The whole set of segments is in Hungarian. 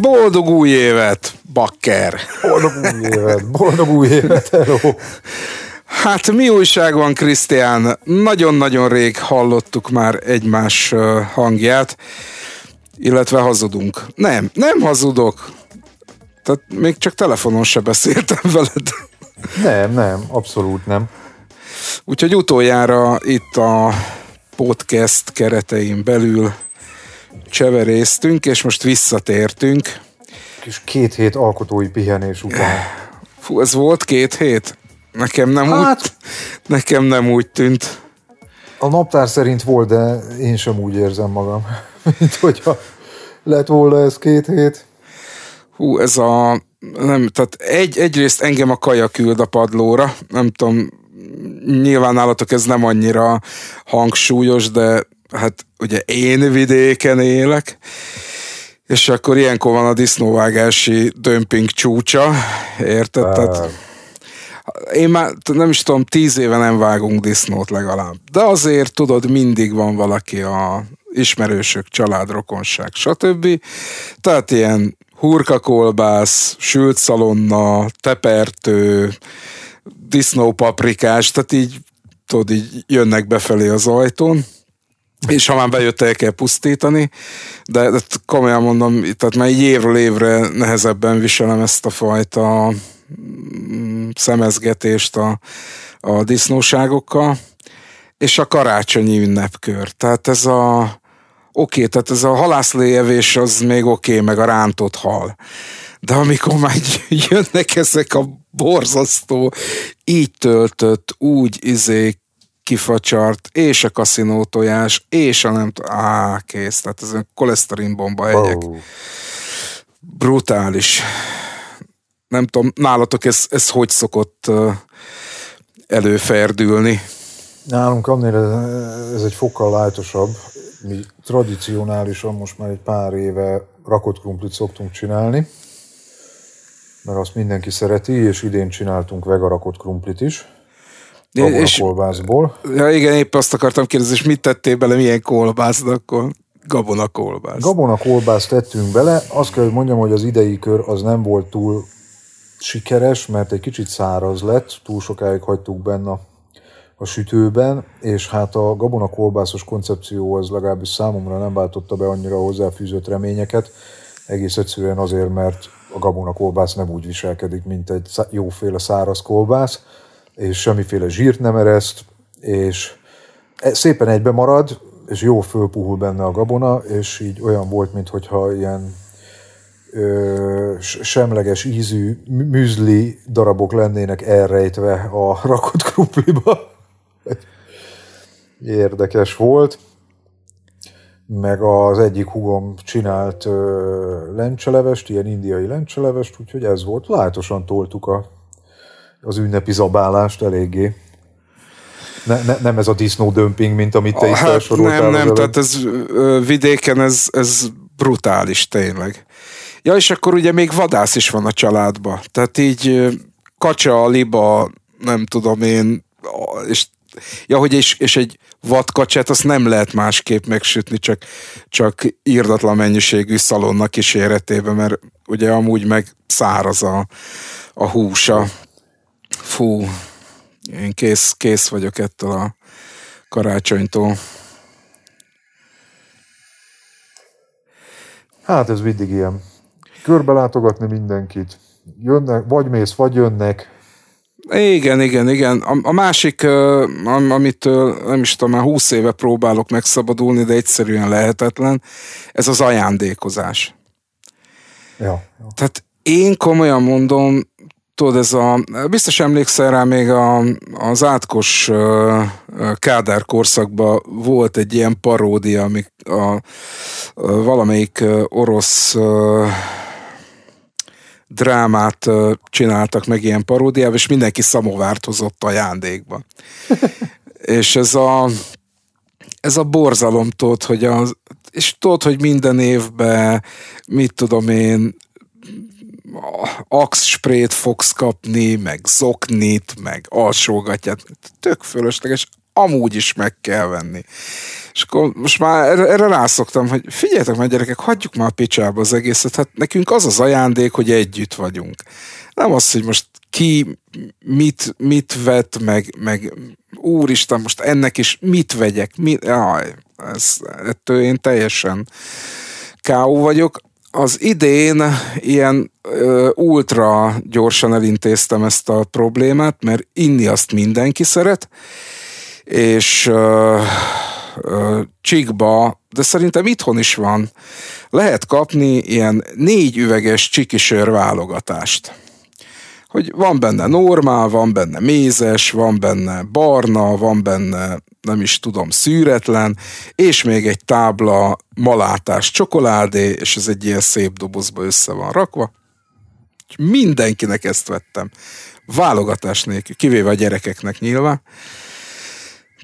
Boldog új évet, bakker! Boldog új évet, boldog új évet, hello! Hát mi újság van, Krisztián? Nagyon-nagyon rég hallottuk már egymás hangját illetve hazudunk. Nem, nem hazudok. Tehát még csak telefonon se beszéltem veled. Nem, nem, abszolút nem. Úgyhogy utoljára itt a podcast keretein belül cseveréztünk, és most visszatértünk. És két hét alkotói pihenés után. Fú, ez volt két hét? Nekem nem, hát, úgy, nekem nem úgy tűnt. A naptár szerint volt, de én sem úgy érzem magam. mint hogyha lett volna ez két hét. Hú, ez a... Nem, tehát egy, egyrészt engem a kaja küld a padlóra, nem tudom, nyilván nálatok ez nem annyira hangsúlyos, de hát ugye én vidéken élek, és akkor ilyenkor van a disznóvágási dömping csúcsa, érted? Ah. Tehát én már nem is tudom, tíz éve nem vágunk disznót legalább. De azért tudod, mindig van valaki a ismerősök, család, rokonság, stb. Tehát ilyen hurkakolbász, sült szalonna, tepertő, disznópaprikás, tehát így, tudod, így jönnek befelé az ajtón, és ha már bejött, el kell pusztítani, de, de komolyan mondom, tehát már évről évre nehezebben viselem ezt a fajta mm, szemezgetést a, a disznóságokkal, és a karácsonyi ünnepkör. Tehát ez a oké, tehát ez a halászléjevés az még oké, meg a rántott hal. De amikor már jönnek ezek a borzasztó, így töltött, úgy izé kifacsart, és a kaszinó tojás, és a nem á, kész, tehát ez a koleszterin bomba egyek. Oh. Brutális. Nem tudom, nálatok ez, ez hogy szokott előferdülni? Nálunk annyira ez egy fokkal lájtosabb, mi tradicionálisan most már egy pár éve rakott krumplit szoktunk csinálni, mert azt mindenki szereti, és idén csináltunk vega rakott krumplit is. És, kolbászból. Ja igen, épp azt akartam kérdezni, és mit tettél bele, milyen kolbászt akkor? Gabona kolbászt. Gabona kolbászt tettünk bele. Azt kell, hogy mondjam, hogy az idei kör az nem volt túl sikeres, mert egy kicsit száraz lett, túl sokáig hagytuk benne a a sütőben, és hát a gabona kolbászos koncepció az legalábbis számomra nem váltotta be annyira hozzáfűzött reményeket, egész egyszerűen azért, mert a gabona kolbász nem úgy viselkedik, mint egy jóféle száraz kolbász, és semmiféle zsírt nem ereszt, és e- szépen egybe marad, és jó fölpuhul benne a gabona, és így olyan volt, mintha ilyen ö, semleges ízű műzli darabok lennének elrejtve a rakott krupliba érdekes volt. Meg az egyik hugom csinált ö, lencselevest, ilyen indiai lencselevest, úgyhogy ez volt. Látosan toltuk a, az ünnepi zabálást eléggé. Ne, ne, nem ez a disznó dömping, mint amit te is hát Nem, nem, előtt. tehát ez vidéken ez, ez brutális tényleg. Ja, és akkor ugye még vadász is van a családban. Tehát így kacsa, liba, nem tudom én, és Ja, hogy és, és egy vadkacsát azt nem lehet másképp megsütni, csak, csak írdatlan mennyiségű szalonna kíséretében, mert ugye amúgy meg száraz a, a húsa. Fú, én kész, kész vagyok ettől a karácsonytól. Hát ez mindig ilyen. Körbe látogatni mindenkit. Jönnek, vagy mész, vagy jönnek, igen, igen, igen. A, a másik, amit nem is tudom, már húsz éve próbálok megszabadulni, de egyszerűen lehetetlen, ez az ajándékozás. Ja, ja. Tehát én komolyan mondom, tudod, ez a, biztos emlékszel rá, még a, az átkos Kádár korszakban volt egy ilyen paródia, amik a, a valamelyik orosz drámát csináltak meg ilyen paródiával, és mindenki szamovárt hozott ajándékba. és ez a, ez a borzalom tudod, hogy az, és tudod, hogy minden évben, mit tudom én, axsprét fogsz kapni, meg zoknit, meg alsógatját, tök fölösleges, amúgy is meg kell venni. És akkor most már erre, erre rászoktam, hogy figyeljetek már gyerekek, hagyjuk már a picsába az egészet, hát nekünk az az ajándék, hogy együtt vagyunk. Nem az, hogy most ki mit, mit vett, meg, meg úristen, most ennek is mit vegyek, Mi? jaj, ez, ettől én teljesen káó vagyok. Az idén ilyen ö, ultra gyorsan elintéztem ezt a problémát, mert inni azt mindenki szeret, és ö, csikba, de szerintem itthon is van, lehet kapni ilyen négy üveges csikisör válogatást. Hogy van benne normál, van benne mézes, van benne barna, van benne nem is tudom, szűretlen, és még egy tábla malátás csokoládé, és ez egy ilyen szép dobozba össze van rakva. Mindenkinek ezt vettem. Válogatás nélkül, kivéve a gyerekeknek nyilván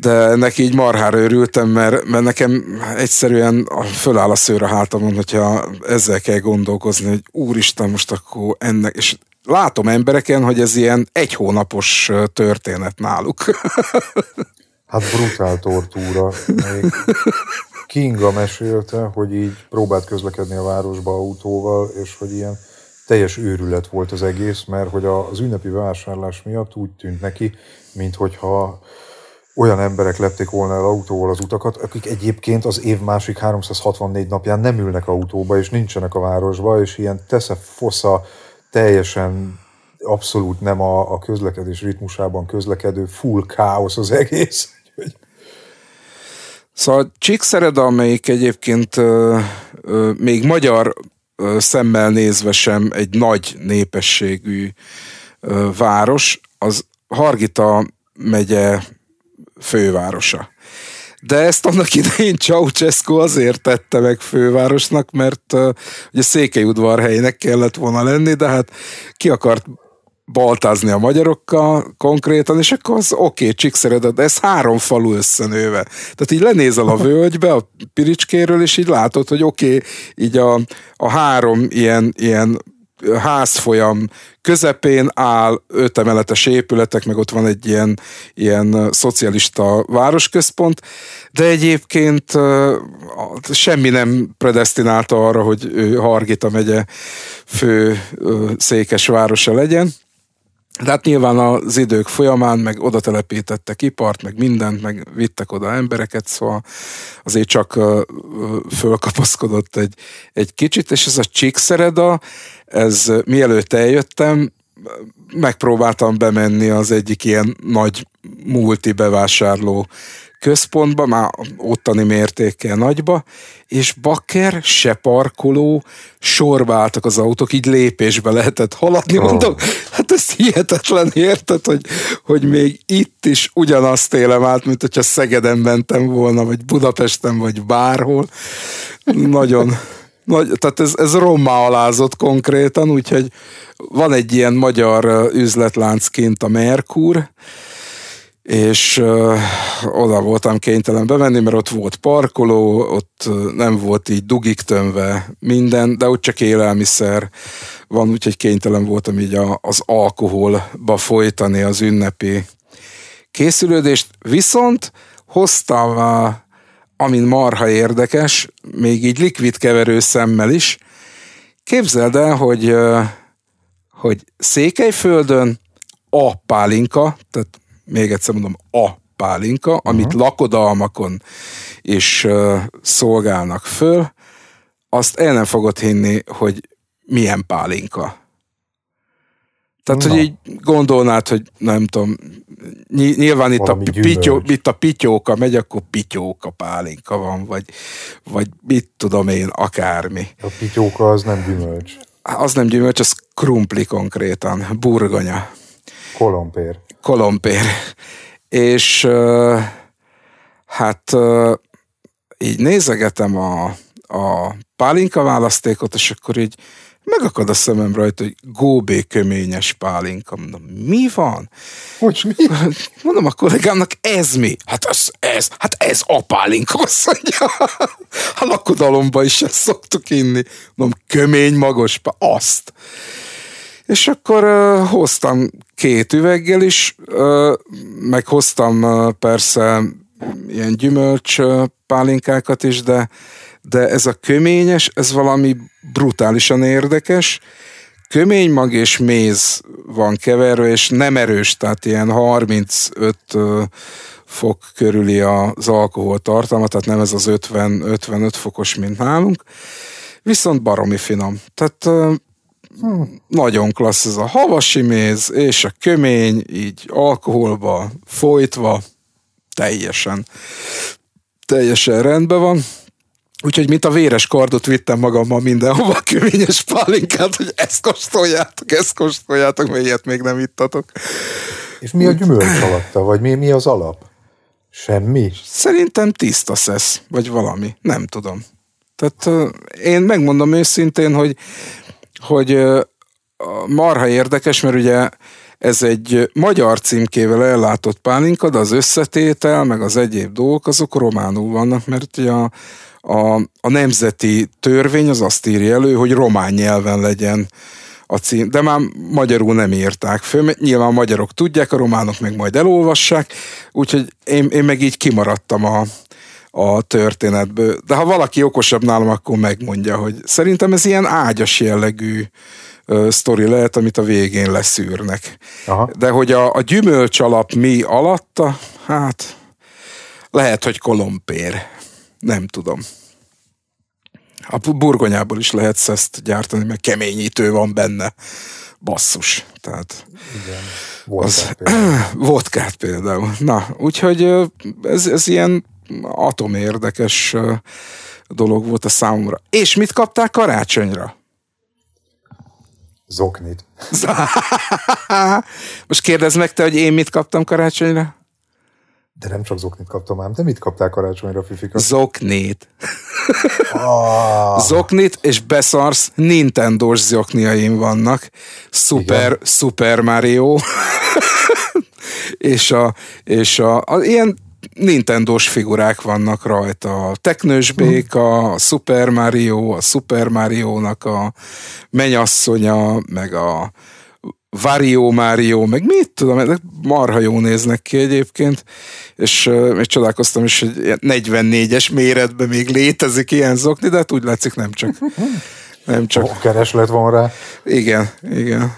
de neki így marhára örültem, mert, mert nekem egyszerűen föláll a szőr a hátamon, hogyha ezzel kell gondolkozni, hogy úristen, most akkor ennek, és látom embereken, hogy ez ilyen egy hónapos történet náluk. Hát brutál tortúra. Még Kinga mesélte, hogy így próbált közlekedni a városba autóval, és hogy ilyen teljes őrület volt az egész, mert hogy az ünnepi vásárlás miatt úgy tűnt neki, hogyha olyan emberek lepték volna el autóval az utakat, akik egyébként az év másik 364 napján nem ülnek autóba, és nincsenek a városba, és ilyen tesze fosza teljesen abszolút nem a, a közlekedés ritmusában közlekedő full káosz az egész. Szóval Csíkszereda, amelyik egyébként ö, ö, még magyar ö, szemmel nézve sem egy nagy népességű ö, város, az Hargita megye fővárosa. De ezt annak idején Ceausescu azért tette meg fővárosnak, mert uh, ugye Székelyudvarhelynek kellett volna lenni, de hát ki akart baltázni a magyarokkal konkrétan, és akkor az oké, okay, Csíkszeredet, de ez három falu összenőve. Tehát így lenézel a völgybe, a piricskéről, és így látod, hogy oké, okay, így a, a három ilyen, ilyen házfolyam közepén áll emeletes épületek, meg ott van egy ilyen, ilyen szocialista városközpont, de egyébként semmi nem predestinálta arra, hogy ő Hargita megye fő székes városa legyen. De hát nyilván az idők folyamán meg oda telepítettek ipart, meg mindent, meg vittek oda embereket, szóval azért csak fölkapaszkodott egy, egy kicsit, és ez a Csíkszereda, ez mielőtt eljöttem, megpróbáltam bemenni az egyik ilyen nagy multi bevásárló központba, már ottani mértékkel nagyba, és bakker, se parkoló, sorba álltak az autók, így lépésbe lehetett haladni, oh. mondom, hát ez hihetetlen, érted, hogy, hogy még itt is ugyanazt élem át, mint hogyha Szegeden mentem volna, vagy Budapesten, vagy bárhol. Nagyon, nagy, tehát ez, ez rommá alázott konkrétan, úgyhogy van egy ilyen magyar üzletlánc kint a Merkur, és ö, oda voltam kénytelen bemenni, mert ott volt parkoló, ott nem volt így dugik tömve minden, de ott csak élelmiszer van, úgyhogy kénytelen voltam így a, az alkoholba folytani az ünnepi készülődést. Viszont hoztam, a, amin marha érdekes, még így likvid keverő szemmel is. Képzeld el, hogy, hogy Székelyföldön a pálinka, tehát még egyszer mondom, a pálinka, amit uh-huh. lakodalmakon is uh, szolgálnak föl, azt el nem fogod hinni, hogy milyen pálinka. Tehát, Na. hogy így gondolnád, hogy nem tudom, nyilván itt a, pityó, itt a pityóka megy, akkor pityóka pálinka van, vagy, vagy mit tudom én, akármi. A pityóka az nem gyümölcs. Az nem gyümölcs, az krumpli konkrétan, burgonya. Kolompér kolompér. És hát így nézegetem a, a pálinka választékot, és akkor így megakad a szemem rajta, hogy góbé köményes pálinka. Mondom, mi van? Hogy mi? Mondom a kollégámnak, ez mi? Hát ez, ez, hát ez a pálinka, azt mondja. A lakodalomban is ezt szoktuk inni. Mondom, kömény magos, azt. És akkor uh, hoztam két üveggel is, uh, meg hoztam uh, persze ilyen gyümölcs uh, pálinkákat is, de, de ez a köményes, ez valami brutálisan érdekes. Kömény mag és méz van keverve, és nem erős, tehát ilyen 35 uh, fok körüli az alkohol tartalma, tehát nem ez az 50-55 fokos, mint nálunk, viszont baromi finom. Tehát nagyon klassz ez a havasi méz, és a kömény így alkoholba folytva, teljesen, teljesen rendben van. Úgyhogy mint a véres kardot vittem magammal mindenhova a köményes pálinkát, hogy ezt kóstoljátok, ezt kóstoljátok, mert ilyet még nem ittatok. És mi a gyümölcs alatta, vagy mi, mi az alap? Semmi? Szerintem tiszta szesz, vagy valami, nem tudom. Tehát én megmondom őszintén, hogy hogy marha érdekes, mert ugye ez egy magyar címkével ellátott pálinka, de az összetétel, meg az egyéb dolgok, azok románul vannak, mert ugye a, a, a nemzeti törvény az azt írja elő, hogy román nyelven legyen a cím, de már magyarul nem írták föl, mert nyilván a magyarok tudják, a románok meg majd elolvassák, úgyhogy én, én meg így kimaradtam a, a történetből. De ha valaki okosabb nálam, akkor megmondja, hogy szerintem ez ilyen ágyas jellegű sztori lehet, amit a végén leszűrnek. Aha. De hogy a, a gyümölcs alap mi alatta, hát lehet, hogy kolompér. Nem tudom. A burgonyából is lehet ezt gyártani, mert keményítő van benne. Basszus. Tehát Igen. Vodkát, az, például. vodkát például. Na, úgyhogy ez, ez ilyen atom érdekes dolog volt a számomra. És mit kapták karácsonyra? Zoknit. Most kérdezz meg te, hogy én mit kaptam karácsonyra? De nem csak zoknit kaptam ám, de mit kaptál karácsonyra, Fifika? Zoknit. Ah. zoknit, és beszarsz, Nintendo-s zokniaim vannak. Super, Igen. Super Mario. és a, és a, a ilyen Nintendo-s figurák vannak rajta. A teknős mhm. béka, a Super Mario, a Super Mario-nak a menyasszonya, meg a Vario Mario, meg mit tudom, ezek marha jó néznek ki egyébként, és uh, még csodálkoztam is, hogy 44-es méretben még létezik ilyen zokni, de hát úgy látszik nem csak. Nem csak. Oh, kereslet van rá. Igen, igen.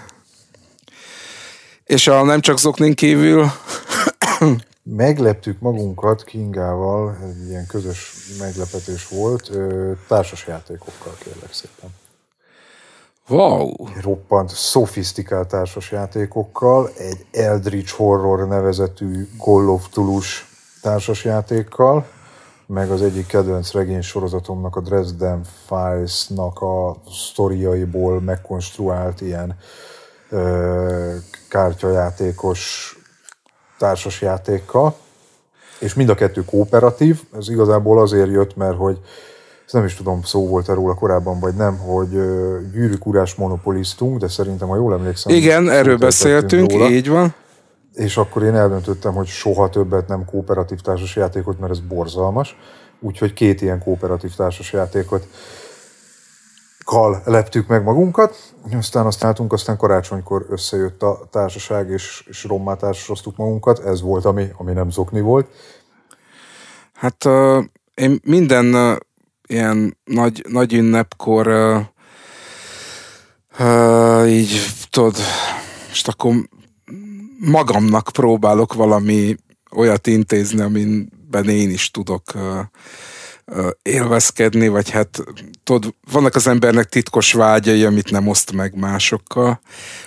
És a nem csak zoknin kívül Megleptük magunkat Kingával, egy ilyen közös meglepetés volt, társas játékokkal kérlek szépen. Wow! Roppant szofisztikált társas játékokkal, egy Eldritch Horror nevezetű Call of Tulus társas játékkal, meg az egyik kedvenc regény sorozatomnak, a Dresden Files-nak a sztoriaiból megkonstruált ilyen kártyajátékos társas játékkal, és mind a kettő kooperatív, ez igazából azért jött, mert hogy ezt nem is tudom, szó volt -e róla korábban, vagy nem, hogy gyűrűkúrás monopolisztunk, de szerintem, ha jól emlékszem... Igen, erről beszéltünk, róla. így van. És akkor én eldöntöttem, hogy soha többet nem kooperatív társas játékot, mert ez borzalmas. Úgyhogy két ilyen kooperatív társas játékot kal leptük meg magunkat, aztán azt álltunk, aztán karácsonykor összejött a társaság, és, és rommá társasztuk magunkat, ez volt, ami, ami nem zokni volt. Hát uh, én minden uh, ilyen nagy, nagy ünnepkor uh, uh, így, tudod, most akkor magamnak próbálok valami olyat intézni, amiben én is tudok uh, élvezkedni, vagy hát tudod, vannak az embernek titkos vágyai, amit nem oszt meg másokkal.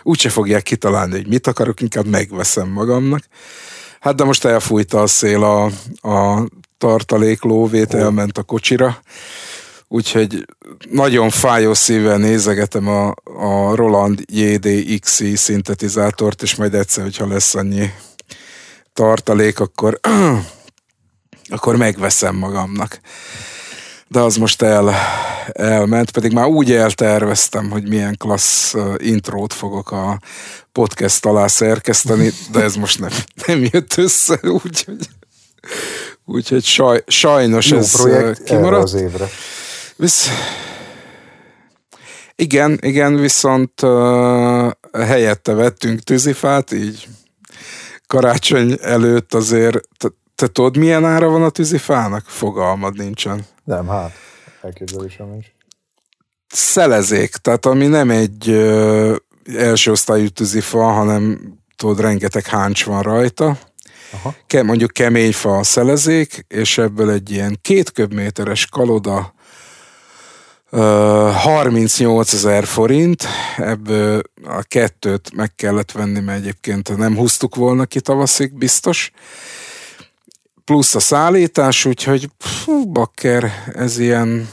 Úgyse fogják kitalálni, hogy mit akarok, inkább megveszem magamnak. Hát de most elfújta a szél a, a tartalék lóvét, oh. elment a kocsira. Úgyhogy nagyon fájó szívvel nézegetem a, a Roland JDXI szintetizátort, és majd egyszer, hogyha lesz annyi tartalék, akkor akkor megveszem magamnak. De az most el, elment, pedig már úgy elterveztem, hogy milyen klassz intrót fogok a podcast alá szerkeszteni, de ez most nem, nem jött össze, úgyhogy úgyhogy saj, sajnos Jó ez projekt kimaradt. az évre. Visz... Igen, igen, viszont uh, helyette vettünk tűzifát, így karácsony előtt azért te tudod, milyen ára van a tűzifának? Fogalmad nincsen. Nem, hát. Elképzelésem is. Szelezék, tehát ami nem egy ö, első osztályú tűzifa, hanem tudod, rengeteg háncs van rajta. Aha. Ke, mondjuk kemény fa a szelezék, és ebből egy ilyen két köbméteres kaloda ö, 38 ezer forint, ebből a kettőt meg kellett venni, mert egyébként nem húztuk volna ki tavaszig, biztos plusz a szállítás, úgyhogy pfú, bakker, ez ilyen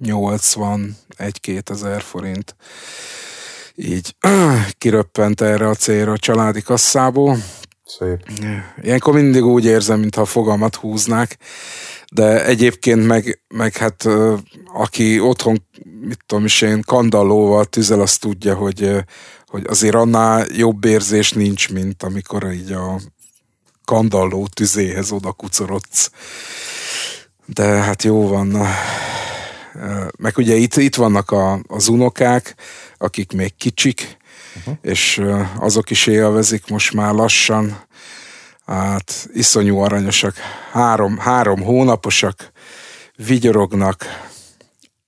80 egy ezer forint. Így kiröppent erre a célra a családi kasszából. Szép. Ilyenkor mindig úgy érzem, mintha a fogamat húznák, de egyébként meg, meg hát aki otthon, mit tudom is én, kandallóval tüzel, azt tudja, hogy, hogy azért annál jobb érzés nincs, mint amikor így a kandalló tüzéhez oda kucorodsz. De hát jó van. Meg ugye itt, itt vannak a, az unokák, akik még kicsik, uh-huh. és azok is élvezik most már lassan. Hát iszonyú aranyosak, három, három hónaposak, vigyorognak,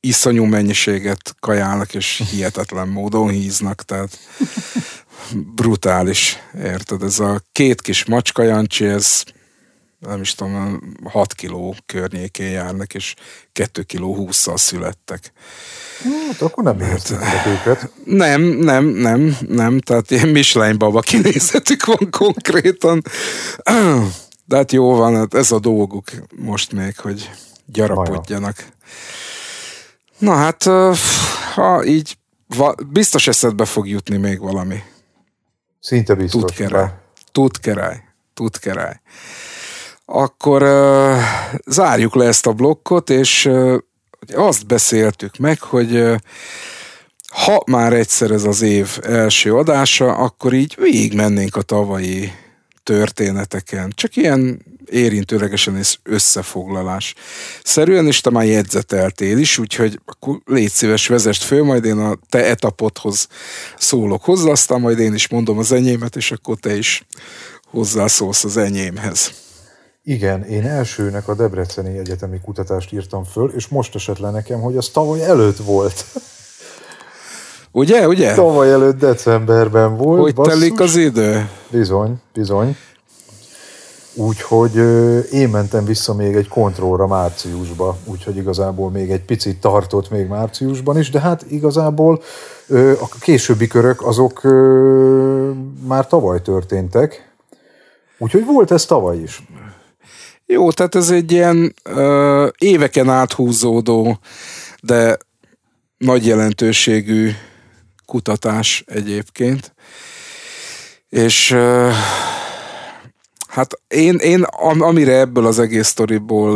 iszonyú mennyiséget kajálnak, és hihetetlen módon híznak, tehát brutális, érted? Ez a két kis macska Jancsi, ez nem is tudom, 6 kiló környékén járnak, és 2 kiló 20 születtek. Hát akkor nem hát, értettek őket. Nem, nem, nem, nem. Tehát ilyen Michelin baba kinézetük van konkrétan. De hát jó van, hát ez a dolguk most még, hogy gyarapodjanak. Na hát, ha így biztos eszedbe fog jutni még valami. Szinte biztos. Tutkerály. Tud Tutkeráj. Akkor uh, zárjuk le ezt a blokkot, és uh, azt beszéltük meg, hogy uh, ha már egyszer ez az év első adása, akkor így mennénk a tavalyi történeteken. Csak ilyen érintőlegesen összefoglalás. Szerűen is te már jegyzeteltél is, úgyhogy akkor légy szíves, vezest föl, majd én a te etapothoz szólok hozzá, aztán majd én is mondom az enyémet, és akkor te is hozzászólsz az enyémhez. Igen, én elsőnek a Debreceni Egyetemi Kutatást írtam föl, és most esett le nekem, hogy az tavaly előtt volt. Ugye, ugye? Tavaly előtt decemberben volt. Hogy basszus. telik az idő? Bizony, bizony. Úgyhogy én mentem vissza még egy kontrollra márciusba, úgyhogy igazából még egy picit tartott még márciusban is, de hát igazából a későbbi körök azok már tavaly történtek, úgyhogy volt ez tavaly is. Jó, tehát ez egy ilyen ö, éveken áthúzódó, de nagy jelentőségű kutatás egyébként. És ö, Hát én, én amire ebből az egész sztoriból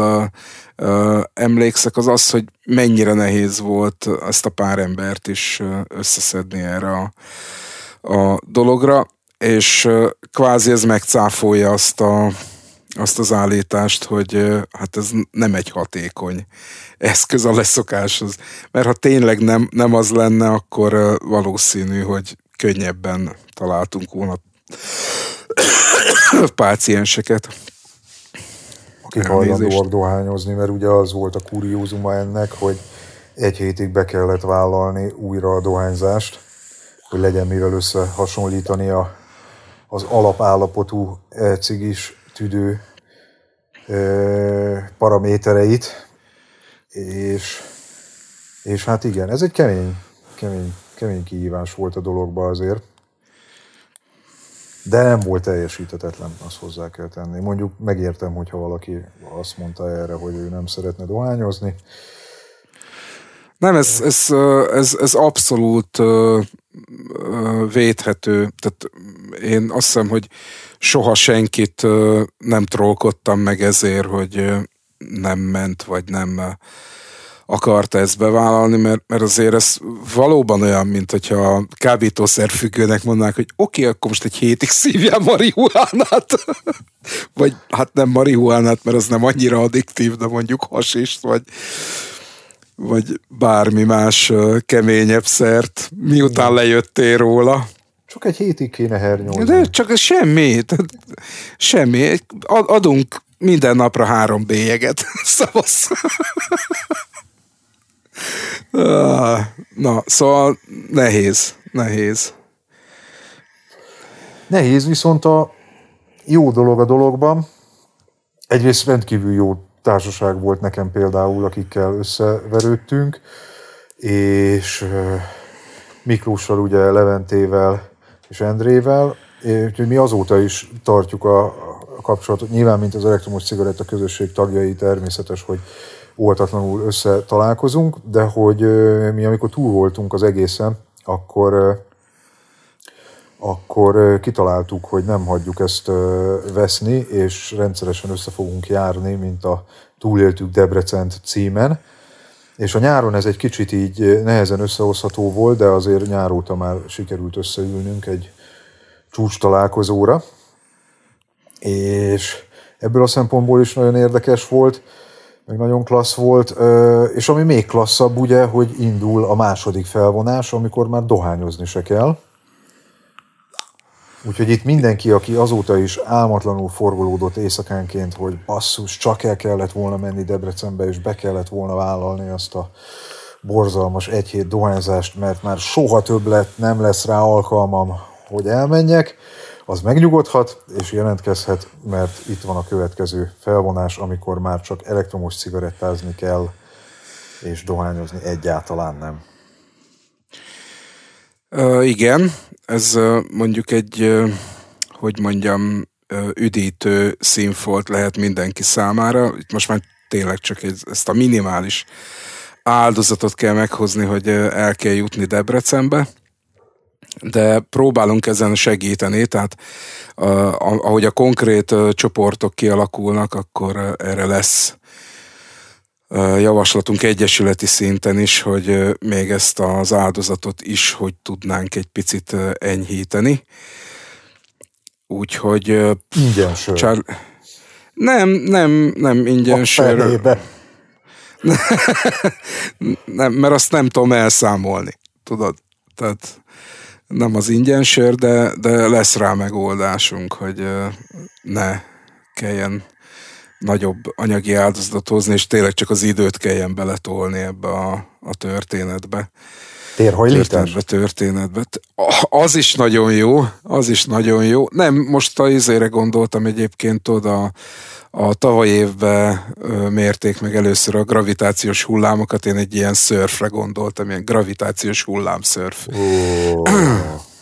uh, uh, emlékszek, az az, hogy mennyire nehéz volt ezt a pár embert is összeszedni erre a, a dologra, és uh, kvázi ez megcáfolja azt a azt az állítást, hogy hát ez nem egy hatékony eszköz a leszokáshoz. Mert ha tényleg nem, nem az lenne, akkor valószínű, hogy könnyebben találtunk volna pácienseket. Akik hajlandóak dohányozni, mert ugye az volt a kuriózuma ennek, hogy egy hétig be kellett vállalni újra a dohányzást, hogy legyen mivel összehasonlítani a, az alapállapotú cigis tüdő e, paramétereit, és, és hát igen, ez egy kemény, kemény, kemény kihívás volt a dologba azért. De nem volt teljesíthetetlen, azt hozzá kell tenni. Mondjuk megértem, hogyha valaki azt mondta erre, hogy ő nem szeretne dohányozni. Nem, ez, ez, ez, ez abszolút védhető. Tehát én azt hiszem, hogy soha senkit nem trollkodtam meg ezért, hogy nem ment, vagy nem akarta ezt bevállalni, mert, mert azért ez valóban olyan, mint hogyha a kábítószer függőnek mondnák, hogy oké, okay, akkor most egy hétig szívjál marihuánát. vagy hát nem marihuánát, mert az nem annyira addiktív, de mondjuk hasist, vagy, vagy bármi más keményebb szert, miután lejöttél róla. Csak egy hétig kéne hernyózni. De csak ez semmi, semmi. Adunk minden napra három bélyeget. Szavasz. Na, szóval nehéz, nehéz. Nehéz, viszont a jó dolog a dologban, egyrészt rendkívül jó társaság volt nekem például, akikkel összeverődtünk, és Miklóssal, ugye Leventével és Endrével, úgyhogy mi azóta is tartjuk a kapcsolatot. Nyilván, mint az elektromos cigaretta közösség tagjai, természetes, hogy óvatatlanul összetalálkozunk, de hogy mi amikor túl voltunk az egészen, akkor akkor kitaláltuk, hogy nem hagyjuk ezt veszni, és rendszeresen össze fogunk járni, mint a Túléltük Debrecent címen. És a nyáron ez egy kicsit így nehezen összehozható volt, de azért nyáróta már sikerült összeülnünk egy csúcs találkozóra. És ebből a szempontból is nagyon érdekes volt, meg nagyon klassz volt, és ami még klasszabb ugye, hogy indul a második felvonás, amikor már dohányozni se kell. Úgyhogy itt mindenki, aki azóta is álmatlanul forgolódott éjszakánként, hogy basszus, csak el kellett volna menni Debrecenbe, és be kellett volna vállalni azt a borzalmas egy hét dohányzást, mert már soha többlet nem lesz rá alkalmam, hogy elmenjek az megnyugodhat, és jelentkezhet, mert itt van a következő felvonás, amikor már csak elektromos cigarettázni kell, és dohányozni egyáltalán nem. Ö, igen, ez mondjuk egy, hogy mondjam, üdítő színfolt lehet mindenki számára. Itt most már tényleg csak ezt a minimális áldozatot kell meghozni, hogy el kell jutni Debrecenbe de próbálunk ezen segíteni, tehát ahogy a konkrét csoportok kialakulnak, akkor erre lesz javaslatunk egyesületi szinten is, hogy még ezt az áldozatot is, hogy tudnánk egy picit enyhíteni. Úgyhogy... Ingyen sör. Csár... Nem, nem, nem ingyen a sör. nem, mert azt nem tudom elszámolni. Tudod? Tehát nem az ingyen sör, de, de lesz rá megoldásunk, hogy ne kelljen nagyobb anyagi áldozatot hozni, és tényleg csak az időt kelljen beletolni ebbe a, a történetbe. Térhajlítás? Történetbe, történetbe. Az is nagyon jó, az is nagyon jó. Nem, most a izére gondoltam egyébként oda a tavaly évben mérték meg először a gravitációs hullámokat, én egy ilyen szörfre gondoltam, ilyen gravitációs hullámszörf. Oh.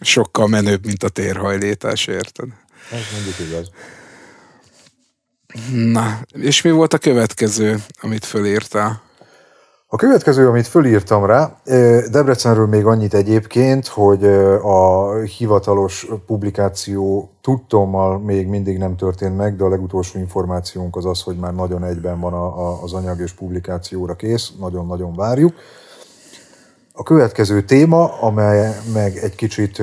Sokkal menőbb, mint a térhajlítás, érted? Ez mindig igaz. Na, és mi volt a következő, amit fölírtál? A következő, amit fölírtam rá, Debrecenről még annyit egyébként, hogy a hivatalos publikáció tudtommal még mindig nem történt meg, de a legutolsó információnk az az, hogy már nagyon egyben van a, a, az anyag és publikációra kész, nagyon-nagyon várjuk. A következő téma, amely meg egy kicsit,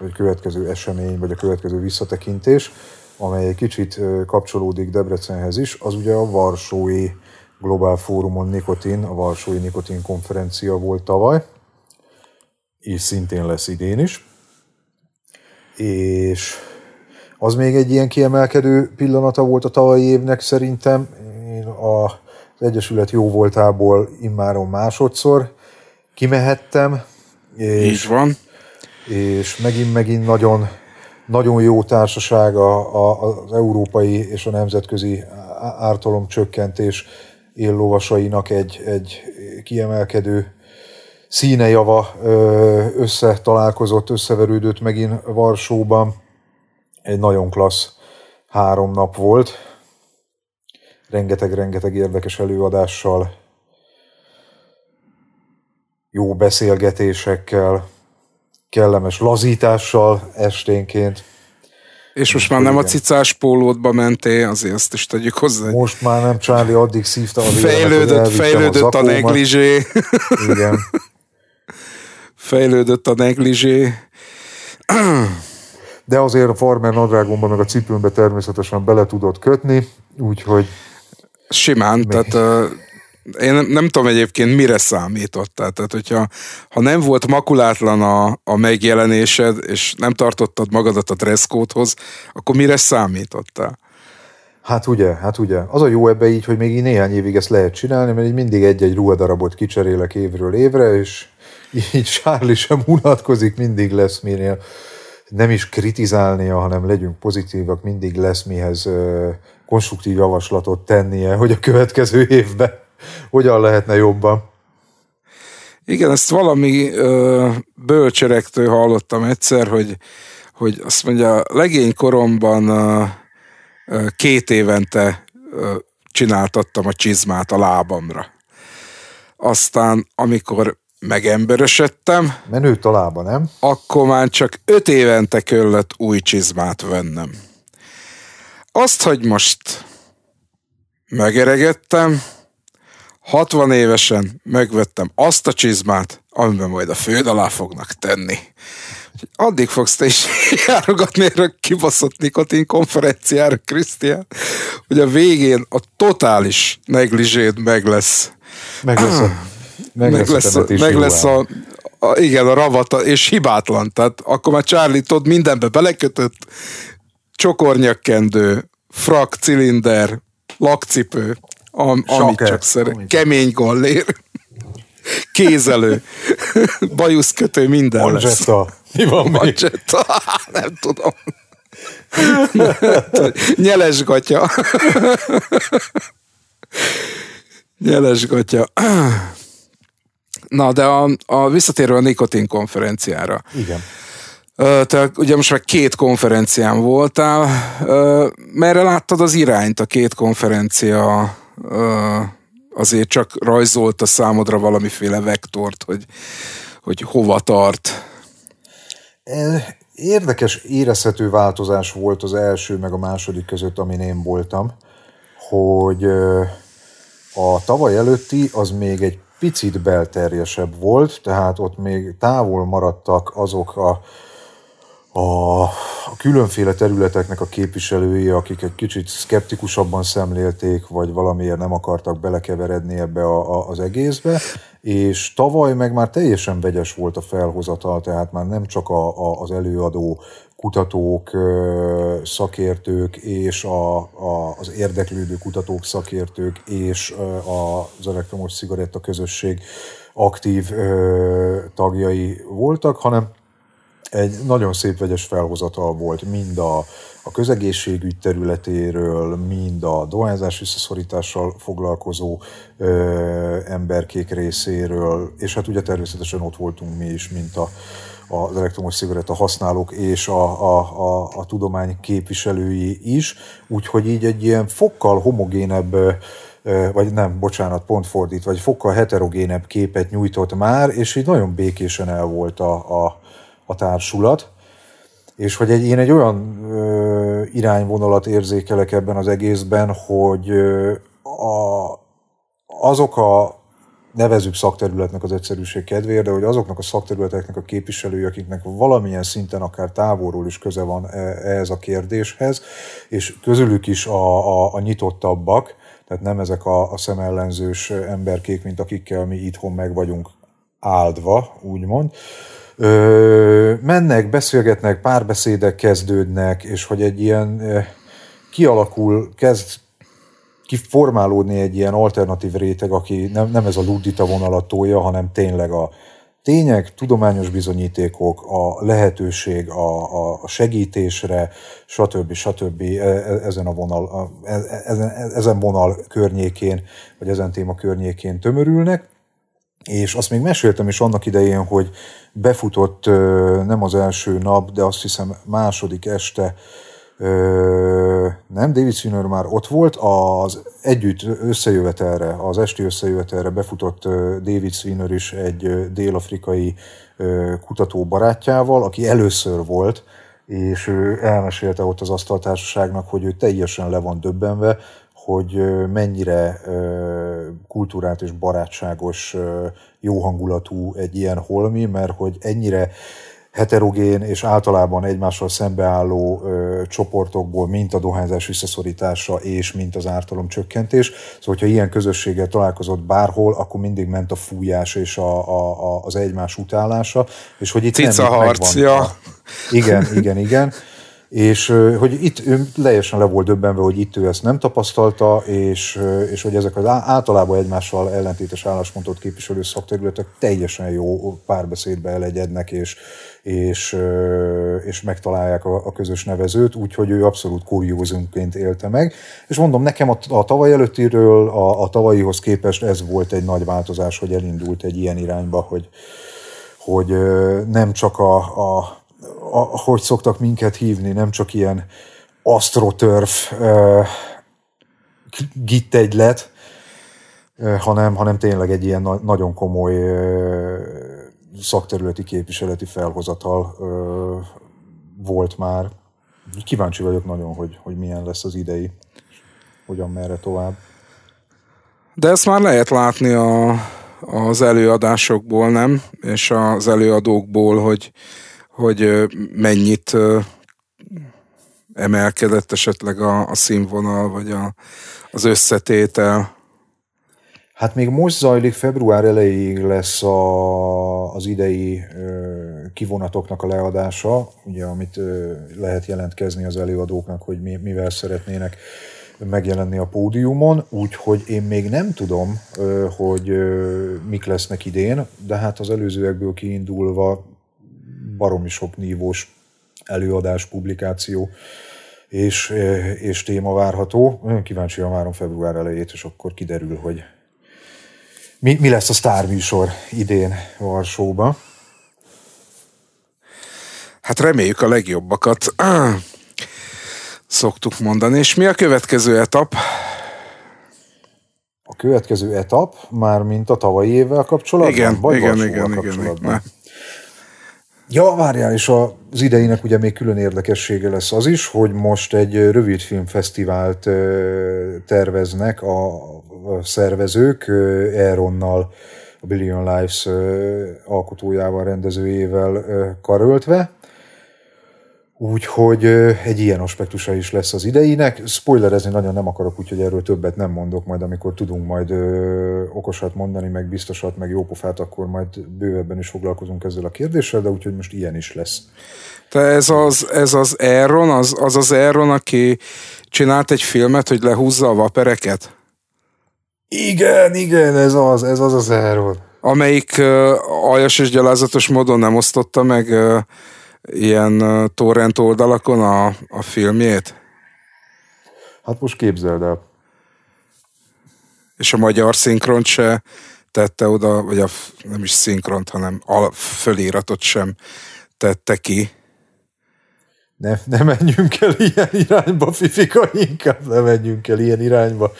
vagy következő esemény, vagy a következő visszatekintés, amely egy kicsit kapcsolódik Debrecenhez is, az ugye a Varsói Globál Fórumon Nikotin, a Varsói Nikotin konferencia volt tavaly, és szintén lesz idén is. És az még egy ilyen kiemelkedő pillanata volt a tavalyi évnek szerintem. Én a, az Egyesület jó voltából immáron másodszor kimehettem. És, Így van. És megint-megint nagyon, nagyon jó társaság az európai és a nemzetközi ártalomcsökkentés éllovasainak egy, egy kiemelkedő színejava összetalálkozott, összeverődött megint Varsóban. Egy nagyon klassz három nap volt. Rengeteg-rengeteg érdekes előadással, jó beszélgetésekkel, kellemes lazítással esténként. És most már nem a cicás pólódba mentél, azért azt is tegyük hozzá. Most már nem, Charlie addig szívta a vélemet, Fejlődött, fejlődött a, a neglizsé. Igen. Fejlődött a neglizsé. De azért a farmer nadrágomban, meg a cipőmbe természetesen bele tudod kötni, úgyhogy... Simán, még... tehát én nem, nem tudom egyébként mire számítottál. Tehát, hogyha ha nem volt makulátlan a, a megjelenésed, és nem tartottad magadat a dresszkódhoz, akkor mire számítottál? Hát ugye, hát ugye. Az a jó ebbe így, hogy még így néhány évig ezt lehet csinálni, mert így mindig egy-egy ruhadarabot kicserélek évről évre, és így Sárli sem unatkozik, mindig lesz minél nem is kritizálnia, hanem legyünk pozitívak, mindig lesz mihez konstruktív javaslatot tennie, hogy a következő évben hogyan lehetne jobban. Igen, ezt valami ö, bölcserektől hallottam egyszer, hogy, hogy azt mondja, legény koromban ö, ö, két évente ö, csináltattam a csizmát a lábamra. Aztán, amikor megemberesedtem, Menőtt a lába, nem? Akkor már csak öt évente kellett új csizmát vennem. Azt, hogy most megeregettem, 60 évesen megvettem azt a csizmát, amiben majd a főd alá fognak tenni. Addig fogsz te is járogatni erre a kibaszott nikotin konferenciára, Krisztián, hogy a végén a totális neglizséd meg lesz. Meg lesz a, ah, meg lesz, lesz a, meg lesz a, a, igen, a ravata, és hibátlan. Tehát akkor már Charlie Todd mindenbe belekötött, csokornyakkendő, frak, cilinder, lakcipő, Am, amit csak szeret. Amit. Kemény gallér. Kézelő. Bajuszkötő, minden Manchetta. lesz. Mi van Manchetta. Ah, nem tudom. Nyeles gatya. Nyeles gatya. Na, de a, a visszatérve a nikotin konferenciára. Igen. Te ugye most már két konferencián voltál, merre láttad az irányt a két konferencia azért csak a számodra valamiféle vektort, hogy, hogy hova tart. Érdekes, érezhető változás volt az első meg a második között, amin én voltam, hogy a tavaly előtti az még egy picit belterjesebb volt, tehát ott még távol maradtak azok a a, a különféle területeknek a képviselői, akik egy kicsit szkeptikusabban szemlélték, vagy valamiért nem akartak belekeveredni ebbe a, a, az egészbe, és tavaly meg már teljesen vegyes volt a felhozatal, tehát már nem csak a, a, az előadó kutatók, szakértők és a, a, az érdeklődő kutatók, szakértők és az elektromos cigaretta közösség aktív tagjai voltak, hanem egy nagyon szép vegyes felhozata volt mind a, a közegészségügy területéről, mind a dohányzás visszaszorítással foglalkozó ö, emberkék részéről, és hát ugye természetesen ott voltunk mi is, mint a, az elektromos cigaretta használók és a, a, a, a tudomány képviselői is, úgyhogy így egy ilyen fokkal homogénebb vagy nem, bocsánat, pont fordít, vagy fokkal heterogénebb képet nyújtott már, és így nagyon békésen el volt a, a, a társulat, és hogy egy, én egy olyan ö, irányvonalat érzékelek ebben az egészben, hogy ö, a, azok a nevezük szakterületnek az egyszerűség kedvéért, de hogy azoknak a szakterületeknek a képviselői, akiknek valamilyen szinten akár távolról is köze van e, ehhez a kérdéshez, és közülük is a, a, a nyitottabbak, tehát nem ezek a, a szemellenzős emberkék, mint akikkel mi itthon meg vagyunk áldva, úgymond, Ö, mennek, beszélgetnek, párbeszédek kezdődnek, és hogy egy ilyen ö, kialakul, kezd kiformálódni egy ilyen alternatív réteg, aki nem, nem ez a luddita vonalat hanem tényleg a tények, tudományos bizonyítékok, a lehetőség a, a segítésre, stb. stb. E, e, ezen a vonal, e, ezen, ezen vonal környékén, vagy ezen téma környékén tömörülnek és azt még meséltem is annak idején, hogy befutott nem az első nap, de azt hiszem második este, nem, David Sinner már ott volt, az együtt összejövetelre, az esti összejövetelre befutott David Sinner is egy dél-afrikai kutató barátjával, aki először volt, és ő elmesélte ott az asztaltársaságnak, hogy ő teljesen le van döbbenve, hogy mennyire kultúrát és barátságos, jó hangulatú egy ilyen holmi, mert hogy ennyire heterogén és általában egymással szembeálló ö, csoportokból, mint a dohányzás visszaszorítása és mint az ártalom csökkentés. Szóval, hogyha ilyen közösséggel találkozott bárhol, akkor mindig ment a fújás és a, a, a, az egymás utálása. És hogy itt Cica nem harc, megvan. Ja. Igen, igen, igen és hogy itt ő teljesen le volt döbbenve, hogy itt ő ezt nem tapasztalta, és, és hogy ezek az általában egymással ellentétes álláspontot képviselő szakterületek teljesen jó párbeszédbe elegyednek, és, és, és megtalálják a, a közös nevezőt, úgyhogy ő abszolút kuriózunként élte meg. És mondom, nekem a, a tavaly előttiről, a, a tavalyihoz képest ez volt egy nagy változás, hogy elindult egy ilyen irányba, hogy, hogy nem csak a, a ahogy szoktak minket hívni, nem csak ilyen astroturf git egy lett hanem, hanem tényleg egy ilyen na- nagyon komoly szakterületi képviseleti felhozatal volt már. Kíváncsi vagyok nagyon, hogy, hogy milyen lesz az idei, hogyan merre tovább. De ezt már lehet látni a, az előadásokból, nem? És az előadókból, hogy hogy mennyit emelkedett esetleg a, a színvonal, vagy a, az összetétel? Hát még most zajlik, február elejéig lesz a, az idei ö, kivonatoknak a leadása, ugye, amit ö, lehet jelentkezni az előadóknak, hogy mi, mivel szeretnének megjelenni a pódiumon, úgyhogy én még nem tudom, ö, hogy ö, mik lesznek idén, de hát az előzőekből kiindulva baromi sok nívós előadás, publikáció és, eh, és téma várható. Nagyon kíváncsian várom február elejét, és akkor kiderül, hogy mi, mi lesz a sztárműsor idén Varsóba. Hát reméljük a legjobbakat, szoktuk mondani. És mi a következő etap? A következő etap, már mint a tavalyi évvel kapcsolatban? Igen, Vagy igen, igen, igen, igen. Ja, várjál, és az ideinek ugye még külön érdekessége lesz az is, hogy most egy rövidfilmfesztivált terveznek a szervezők Aaronnal, a Billion Lives alkotójával, rendezőjével karöltve, Úgyhogy egy ilyen aspektusa is lesz az ideinek. Spoilerezni nagyon nem akarok, úgyhogy erről többet nem mondok, majd amikor tudunk majd ö, okosat mondani, meg biztosat, meg jópofát, akkor majd bővebben is foglalkozunk ezzel a kérdéssel, de úgyhogy most ilyen is lesz. Te ez az, ez az Aaron, az, az az Aaron, aki csinált egy filmet, hogy lehúzza a vapereket? Igen, igen, ez az, ez az az Aaron. Amelyik ö, aljas és gyalázatos módon nem osztotta meg ö, ilyen torrent oldalakon a, a filmjét? Hát most képzeld el. És a magyar szinkront se tette oda, vagy a, nem is szinkront, hanem a föliratot sem tette ki. Ne, ne menjünk el ilyen irányba, Fifika, inkább ne menjünk el ilyen irányba.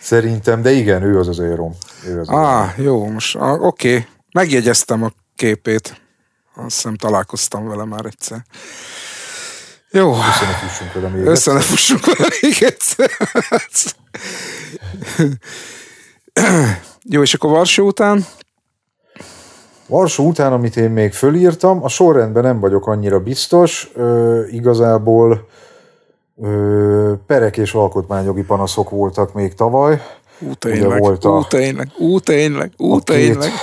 Szerintem, de igen, ő az az érom. Ő az ah, az jó, most ah, oké. Okay. Megjegyeztem a képét. Azt hiszem találkoztam vele már egyszer. Jó. Összenefussunk vele még Összenefussunk vele még egyszer. Jó, és akkor Varsó után? Varsó után, amit én még fölírtam, a sorrendben nem vagyok annyira biztos. Ö, igazából ö, perek és alkotmányjogi panaszok voltak még tavaly. Ú, tényleg, Ugye volt a, ú, tényleg, ú, tényleg, ú, tényleg. A két,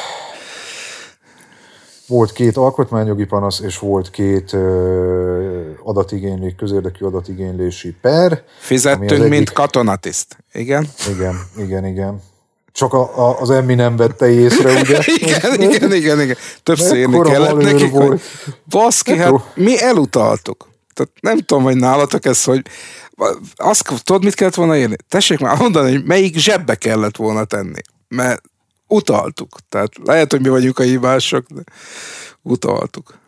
volt két alkotmányjogi panasz, és volt két ö, adatigénylő, közérdekű adatigénylési per. Fizettünk, egyik... mint katonatiszt. Igen. Igen, igen, igen. Csak a, a, az emmi nem vette észre, ugye? igen, igen, igen, igen. Több szélni kellett nekik, volt. hogy baszki, hát mi elutaltuk. Tehát nem tudom, hogy nálatok ez, hogy azt tudod, mit kellett volna írni? Tessék már mondani, hogy melyik zsebbe kellett volna tenni. Mert utaltuk. Tehát lehet, hogy mi vagyunk a hibások, de utaltuk.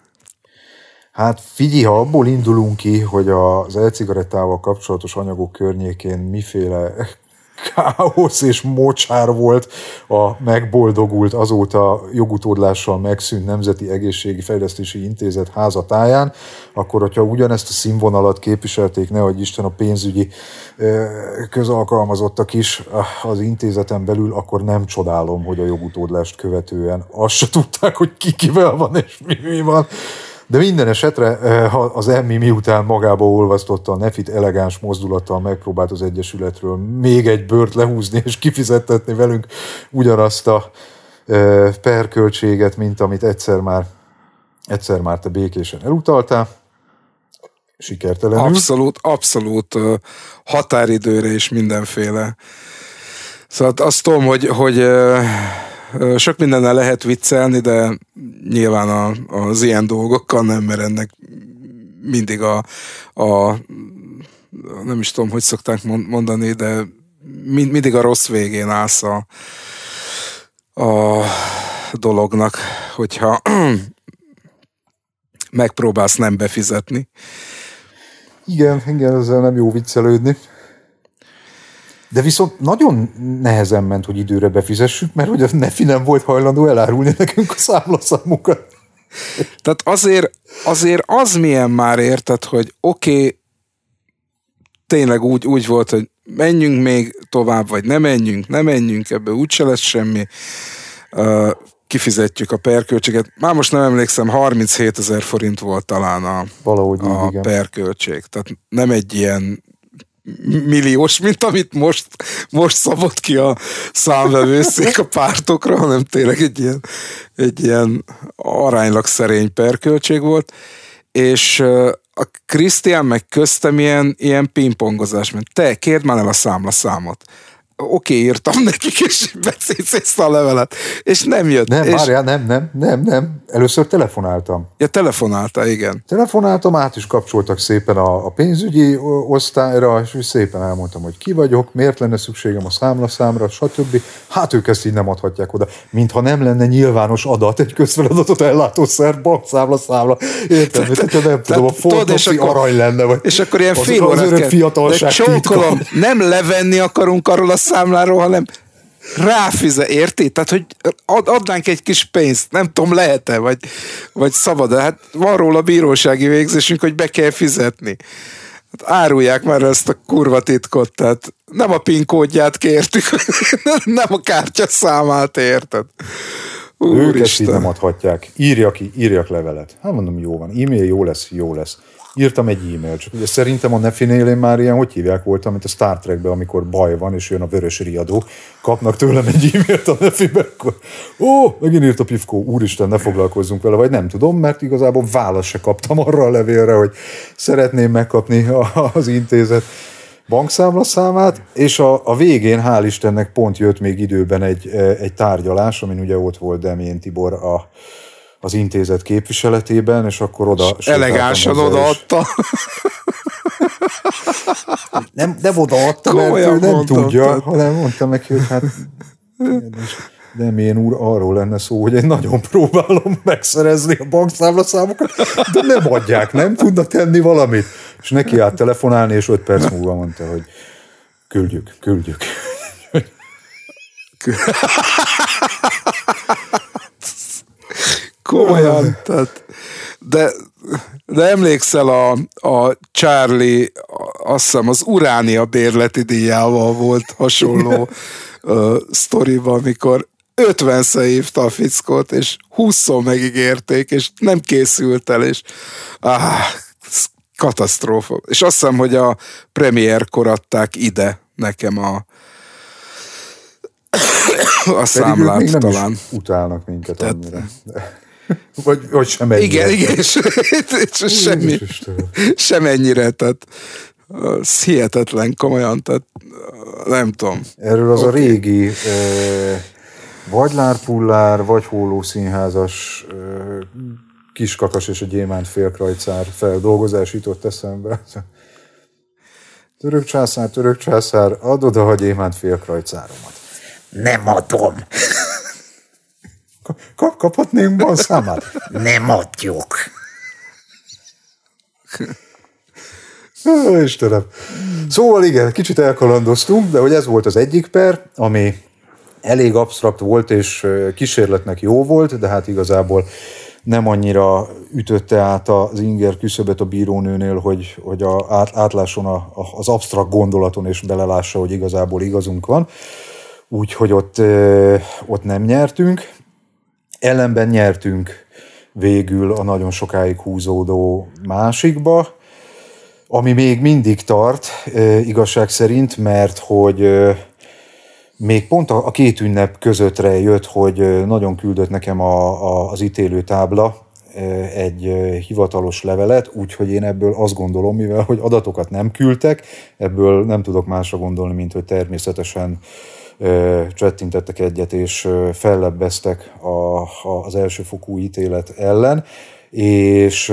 Hát figyelj, ha abból indulunk ki, hogy az e-cigarettával kapcsolatos anyagok környékén miféle káosz és mocsár volt a megboldogult azóta jogutódlással megszűnt Nemzeti Egészségi Fejlesztési Intézet házatáján, akkor hogyha ugyanezt a színvonalat képviselték, nehogy Isten a pénzügyi eh, közalkalmazottak is az intézeten belül, akkor nem csodálom, hogy a jogutódlást követően azt se tudták, hogy ki kivel van és mi, mi van. De minden esetre eh, ha az Emmy miután magába olvasztotta a Nefit elegáns mozdulattal megpróbált az Egyesületről még egy bört lehúzni és kifizettetni velünk ugyanazt a eh, perköltséget, mint amit egyszer már, egyszer már te békésen elutaltál sikertelenül. Abszolút, abszolút határidőre és mindenféle. Szóval azt tudom, hogy, hogy sok mindennel lehet viccelni, de nyilván a, az ilyen dolgokkal nem, mert ennek mindig a, a nem is tudom, hogy szokták mondani, de mind, mindig a rossz végén állsz a, a dolognak, hogyha megpróbálsz nem befizetni. Igen, igen, ezzel nem jó viccelődni. De viszont nagyon nehezen ment, hogy időre befizessük, mert hogy a Nefi nem volt hajlandó elárulni nekünk a számlaszámukat. Tehát azért, azért az milyen már érted, hogy oké, okay, tényleg úgy, úgy volt, hogy menjünk még tovább, vagy nem menjünk, nem menjünk, ebből úgyse lesz semmi, uh, kifizetjük a perköltséget. Már most nem emlékszem, 37 ezer forint volt talán a, Valahogy a így, perköltség. Tehát nem egy ilyen milliós, mint amit most, most szabott ki a számvevőszék a pártokra, hanem tényleg egy ilyen, egy ilyen aránylag szerény perköltség volt, és a Krisztián meg köztem ilyen, ilyen pingpongozás, mert te kérd már el a számla számot oké, okay, írtam nekik, és beszélsz a levelet, és nem jött. Nem, és... várjál, nem, nem, nem, nem. Először telefonáltam. Ja, telefonálta, igen. Telefonáltam, át is kapcsoltak szépen a, a pénzügyi osztályra, és szépen elmondtam, hogy ki vagyok, miért lenne szükségem a számlaszámra, stb. Hát ők ezt így nem adhatják oda, mintha nem lenne nyilvános adat, egy közfeladatot ellátó szerv, bank, számla. Értem, te, te, nem tudom, a hogy arany lenne. Vagy és akkor ilyen fél az, az, az, az, az, az, az, az, számláról, hanem ráfize, érti? Tehát, hogy ad, adnánk egy kis pénzt, nem tudom, lehet-e, vagy, vagy szabad-e? Hát van róla bírósági végzésünk, hogy be kell fizetni. Hát árulják már ezt a kurva titkot, tehát nem a PIN kódját kértük, nem a kártya számát érted. Úristen. Őket így nem adhatják. Írja ki, írjak levelet. Hát mondom, jó van. E-mail jó lesz, jó lesz írtam egy e-mailt, csak ugye szerintem a Nefinél én már ilyen, hogy hívják voltam, mint a Star Trekben, amikor baj van, és jön a vörös riadó, kapnak tőlem egy e-mailt a Nefibe, akkor ó, megint írt a Pivkó, úristen, ne foglalkozzunk vele, vagy nem tudom, mert igazából választ se kaptam arra a levélre, hogy szeretném megkapni a, az intézet bankszámla számát, és a, a végén, hál' Istennek pont jött még időben egy, egy tárgyalás, amin ugye ott volt Demjén Tibor a az intézet képviseletében, és akkor oda... És elegánsan odaadta. nem, nem odaadta, mert ő nem mondta. tudja, hanem mondta neki, hogy hát nem én úr, arról lenne szó, hogy én nagyon próbálom megszerezni a bankszámlaszámokat, de nem adják, nem tudnak tenni valamit. És neki állt telefonálni, és öt perc múlva mondta, hogy küldjük, küldjük. Komolyan. Tehát, de, de emlékszel a, a Charlie, azt hiszem az Uránia bérleti díjával volt hasonló ö, sztoriba, amikor 50-szer hívta a fickót, és 20 megígérték, és nem készült el, és áh, katasztrófa. És azt hiszem, hogy a premierkor adták ide nekem a, a számlát talán. Is utálnak minket Tehát, annyira. Vagy, vagy sem ennyire. Igen, igen, és, és, semmi, sem ennyire, tehát az hihetetlen komolyan, tehát nem tudom. Erről az okay. a régi eh, vagy lárpullár, vagy hólószínházas eh, kiskakas és a gyémánt félkrajcár feldolgozás jutott eszembe. Török császár, török császár, adod a gyémánt félkrajcáromat. Nem adom. Kap, kapott Némban számát? Nem adjuk. Ó, Istenem. Szóval igen, kicsit elkalandoztunk, de hogy ez volt az egyik per, ami elég absztrakt volt, és kísérletnek jó volt, de hát igazából nem annyira ütötte át az inger küszöbet a bírónőnél, hogy, hogy a, át, átlásson a, a, az absztrakt gondolaton, és belelássa, hogy igazából igazunk van. Úgyhogy ott, ott nem nyertünk. Ellenben nyertünk végül a nagyon sokáig húzódó másikba, ami még mindig tart, igazság szerint, mert hogy még pont a, két ünnep közöttre jött, hogy nagyon küldött nekem a, a, az tábla, egy hivatalos levelet, úgyhogy én ebből azt gondolom, mivel hogy adatokat nem küldtek, ebből nem tudok másra gondolni, mint hogy természetesen csettintettek egyet, és fellebbeztek a, a, az elsőfokú ítélet ellen, és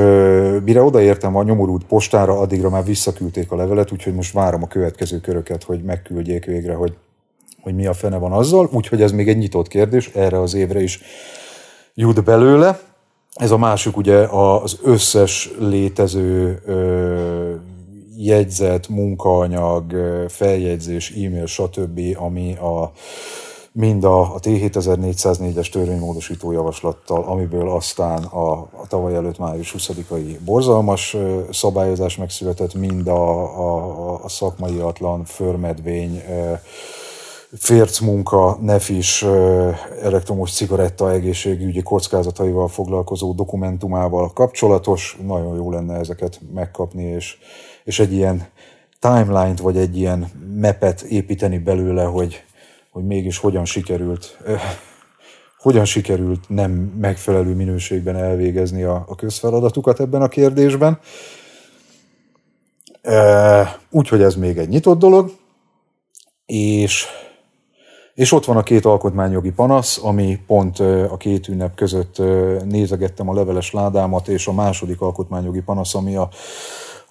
mire odaértem a nyomorult postára, addigra már visszaküldték a levelet, úgyhogy most várom a következő köröket, hogy megküldjék végre, hogy, hogy mi a fene van azzal, úgyhogy ez még egy nyitott kérdés, erre az évre is jut belőle. Ez a másik ugye az összes létező jegyzet, munkaanyag, feljegyzés, e-mail, stb., ami a mind a, a T7404-es törvénymódosító javaslattal, amiből aztán a, a tavaly előtt május 20-ai borzalmas szabályozás megszületett, mind a, a, a szakmaiatlan förmedvény munka, nefis, elektromos cigaretta egészségügyi kockázataival foglalkozó dokumentumával kapcsolatos. Nagyon jó lenne ezeket megkapni, és és egy ilyen timeline-t, vagy egy ilyen mepet építeni belőle, hogy, hogy mégis hogyan sikerült, hogyan sikerült nem megfelelő minőségben elvégezni a, a közfeladatukat ebben a kérdésben. Úgyhogy ez még egy nyitott dolog, és, és ott van a két alkotmányjogi panasz, ami pont a két ünnep között nézegettem a leveles ládámat, és a második alkotmányjogi panasz, ami a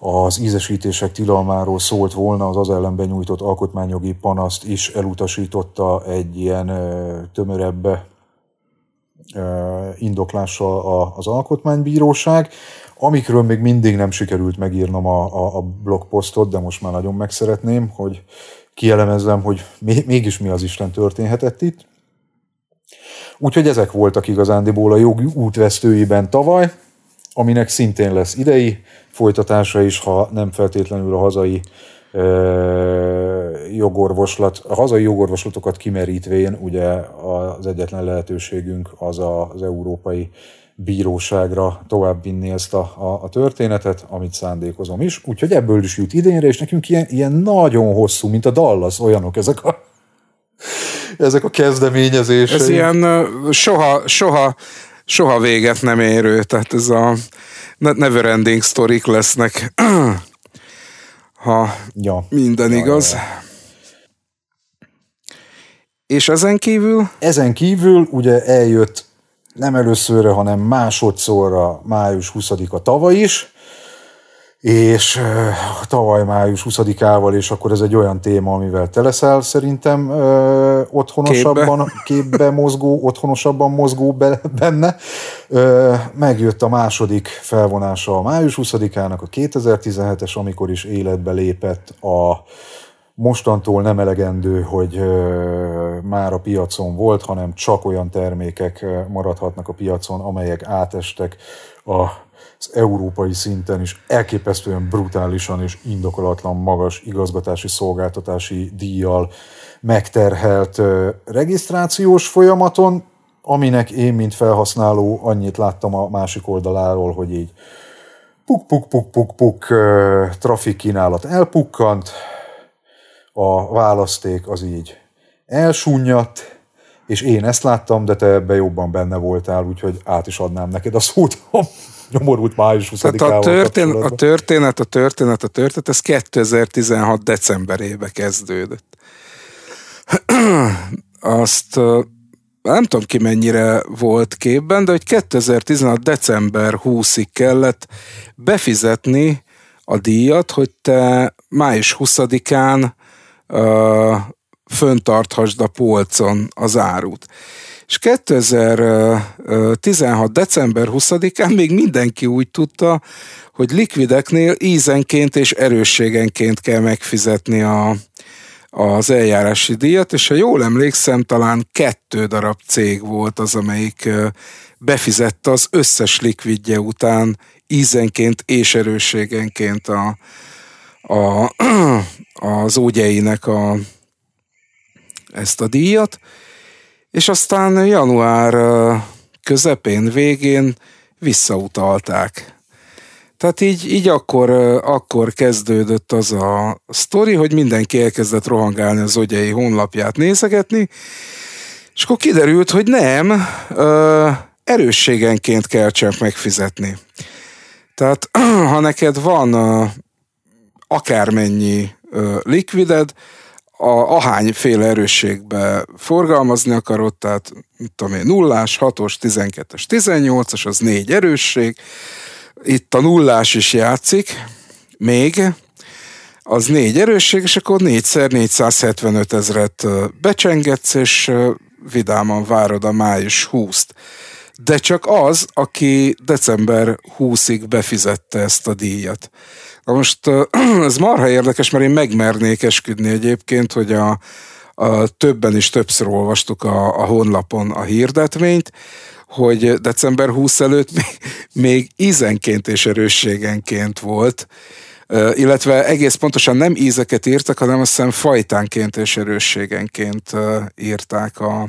az ízesítések tilalmáról szólt volna, az az ellen benyújtott alkotmányjogi panaszt is elutasította egy ilyen tömörebb indoklással az alkotmánybíróság, amikről még mindig nem sikerült megírnom a, a, a blogposztot, de most már nagyon megszeretném, hogy kielemezzem, hogy mégis mi az Isten történhetett itt. Úgyhogy ezek voltak igazándiból a jogi útvesztőiben tavaly, aminek szintén lesz idei folytatása is, ha nem feltétlenül a hazai jogorvoslat, a hazai jogorvoslatokat kimerítvén ugye az egyetlen lehetőségünk az az európai bíróságra vinni ezt a, a, a történetet, amit szándékozom is. Úgyhogy ebből is jut idénre, és nekünk ilyen, ilyen nagyon hosszú, mint a Dallas, olyanok ezek a ezek a kezdeményezések. Ez ilyen soha, soha soha véget nem érő, tehát ez a never ending sztorik lesznek, ha ja. minden ja, igaz. Ja, ja. És ezen kívül? Ezen kívül ugye eljött nem előszörre, hanem másodszorra május 20-a tavaly is, és tavaly május 20-ával, és akkor ez egy olyan téma, amivel te leszel szerintem ö, otthonosabban, képbe. képbe mozgó, otthonosabban mozgó be, benne. Ö, megjött a második felvonása a május 20-ának, a 2017-es, amikor is életbe lépett a mostantól nem elegendő, hogy ö, már a piacon volt, hanem csak olyan termékek maradhatnak a piacon, amelyek átestek a az európai szinten is elképesztően brutálisan és indokolatlan magas igazgatási szolgáltatási díjjal megterhelt regisztrációs folyamaton, aminek én, mint felhasználó, annyit láttam a másik oldaláról, hogy így puk-puk-puk-puk-puk trafik kínálat elpukkant, a választék az így elsúnyadt, és én ezt láttam, de te ebbe jobban benne voltál, úgyhogy át is adnám neked a szót, ha nyomorult május 20 Tehát a, történ- a történet, a történet, a történet, ez 2016 decemberébe kezdődött. Azt nem tudom ki mennyire volt képben, de hogy 2016 december 20-ig kellett befizetni a díjat, hogy te május 20-án uh, föntarthasd a polcon az árut és 2016. december 20-án még mindenki úgy tudta, hogy likvideknél ízenként és erősségenként kell megfizetni a, az eljárási díjat, és ha jól emlékszem, talán kettő darab cég volt az, amelyik befizette az összes likvidje után ízenként és erősségenként a, a, az ógyeinek a, ezt a díjat, és aztán január közepén, végén visszautalták. Tehát így, így akkor, akkor kezdődött az a sztori, hogy mindenki elkezdett rohangálni az ogyei honlapját nézegetni, és akkor kiderült, hogy nem, erősségenként kell csak megfizetni. Tehát ha neked van akármennyi likvided, a, ahányféle erősségbe forgalmazni akarod, tehát mit tudom én, nullás, hatos, tizenkettes, tizennyolcas, az négy erősség. Itt a nullás is játszik, még, az négy erősség, és akkor négyszer 475 ezret becsengetsz, és vidáman várod a május 20-t. De csak az, aki december 20-ig befizette ezt a díjat. Na most ez marha érdekes, mert én megmernék esküdni egyébként, hogy a, a többen is többször olvastuk a, a honlapon a hirdetményt, hogy december 20 előtt még, még ízenként és erősségenként volt, illetve egész pontosan nem ízeket írtak, hanem azt hiszem fajtánként és erősségenként írták a,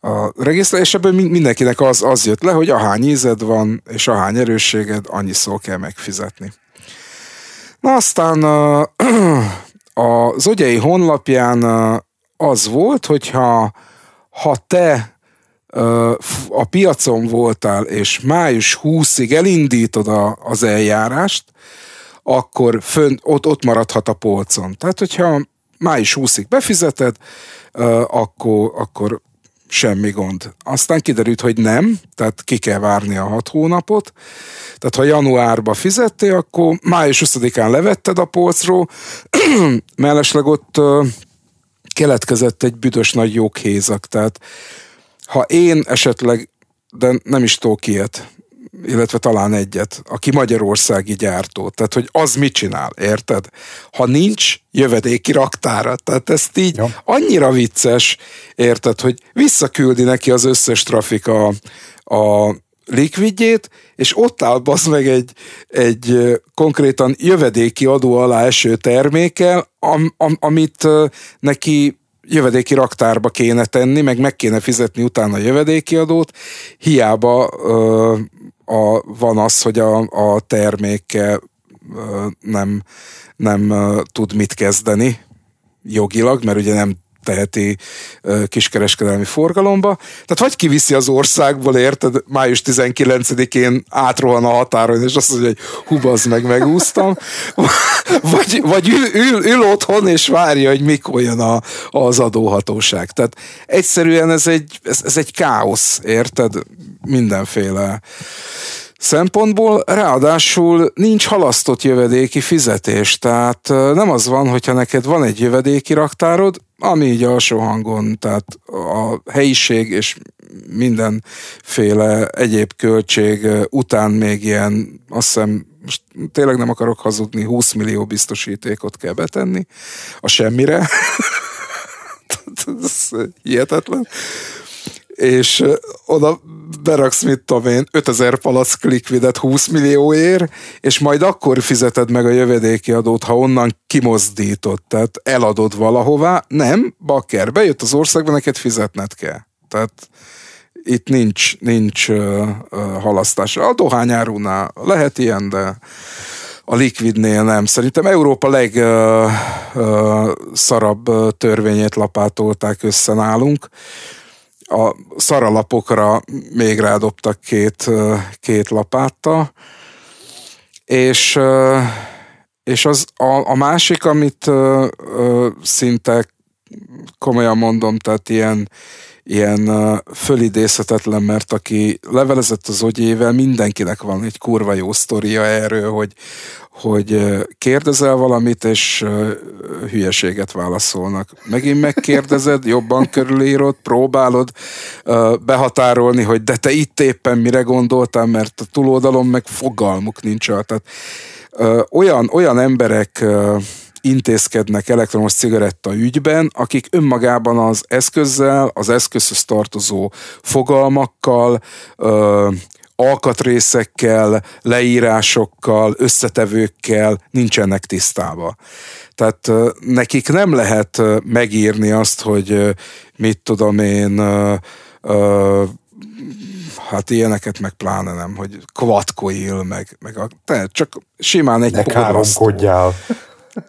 a regiszter, és ebből mindenkinek az, az jött le, hogy ahány ízed van, és ahány erősséged, annyi szó kell megfizetni. Na aztán az ogyei honlapján az volt, hogyha ha te a piacon voltál, és május 20-ig elindítod a, az eljárást, akkor fönt ott, ott maradhat a polcon. Tehát, hogyha május 20-ig befizeted, akkor, akkor semmi gond. Aztán kiderült, hogy nem, tehát ki kell várni a hat hónapot. Tehát ha januárba fizettél, akkor május 20-án levetted a polcról, mellesleg ott keletkezett egy büdös nagy joghézak. Tehát ha én esetleg, de nem is tudok ilyet, illetve talán egyet, aki magyarországi gyártó. Tehát, hogy az mit csinál, érted? Ha nincs jövedéki raktára, tehát ezt így ja. annyira vicces, érted, hogy visszaküldi neki az összes trafik a, a likvidjét, és ott áll bazd meg egy, egy konkrétan jövedéki adó alá eső termékkel, am, am, amit neki jövedéki raktárba kéne tenni, meg meg kéne fizetni utána a jövedéki adót, hiába ö, a, van az, hogy a, a terméke nem, nem tud mit kezdeni jogilag, mert ugye nem teheti kiskereskedelmi forgalomba. Tehát vagy kiviszi az országból, érted, május 19-én átrohan a határon, és azt mondja, hogy hubaz meg, megúsztam. vagy, vagy ül, ül, ül, otthon, és várja, hogy mikor jön a, az adóhatóság. Tehát egyszerűen ez egy, ez, ez egy káosz, érted? Mindenféle szempontból, ráadásul nincs halasztott jövedéki fizetés, tehát nem az van, hogyha neked van egy jövedéki raktárod, ami így alsó hangon, tehát a helyiség és mindenféle egyéb költség után még ilyen, azt hiszem, most tényleg nem akarok hazudni, 20 millió biztosítékot kell betenni a semmire. ez hihetetlen és oda beraksz, mit tudom én, 5000 palack likvidet 20 millióért, és majd akkor fizeted meg a jövedéki adót, ha onnan kimozdítod, tehát eladod valahová, nem, bakker, bejött az országba, neked fizetned kell. Tehát itt nincs, nincs ö, halasztás. A dohányárunál lehet ilyen, de a likvidnél nem. Szerintem Európa legszarabb törvényét lapátolták össze nálunk a szaralapokra még rádobtak két, két lapátta és, és az a, a másik, amit szinte komolyan mondom, tehát ilyen, ilyen fölidézhetetlen, mert aki levelezett az ogyével, mindenkinek van egy kurva jó sztoria erről, hogy hogy kérdezel valamit, és hülyeséget válaszolnak. Megint megkérdezed, jobban körülírod, próbálod behatárolni, hogy de te itt éppen mire gondoltál, mert a túloldalon meg fogalmuk nincs. Tehát olyan, olyan emberek intézkednek elektromos cigaretta ügyben, akik önmagában az eszközzel, az eszközhöz tartozó fogalmakkal, alkatrészekkel, leírásokkal, összetevőkkel nincsenek tisztában. Tehát nekik nem lehet megírni azt, hogy mit tudom én, hát ilyeneket meg pláne nem, hogy kvatkoil, meg, meg a, te, csak simán egy ne porlasztó.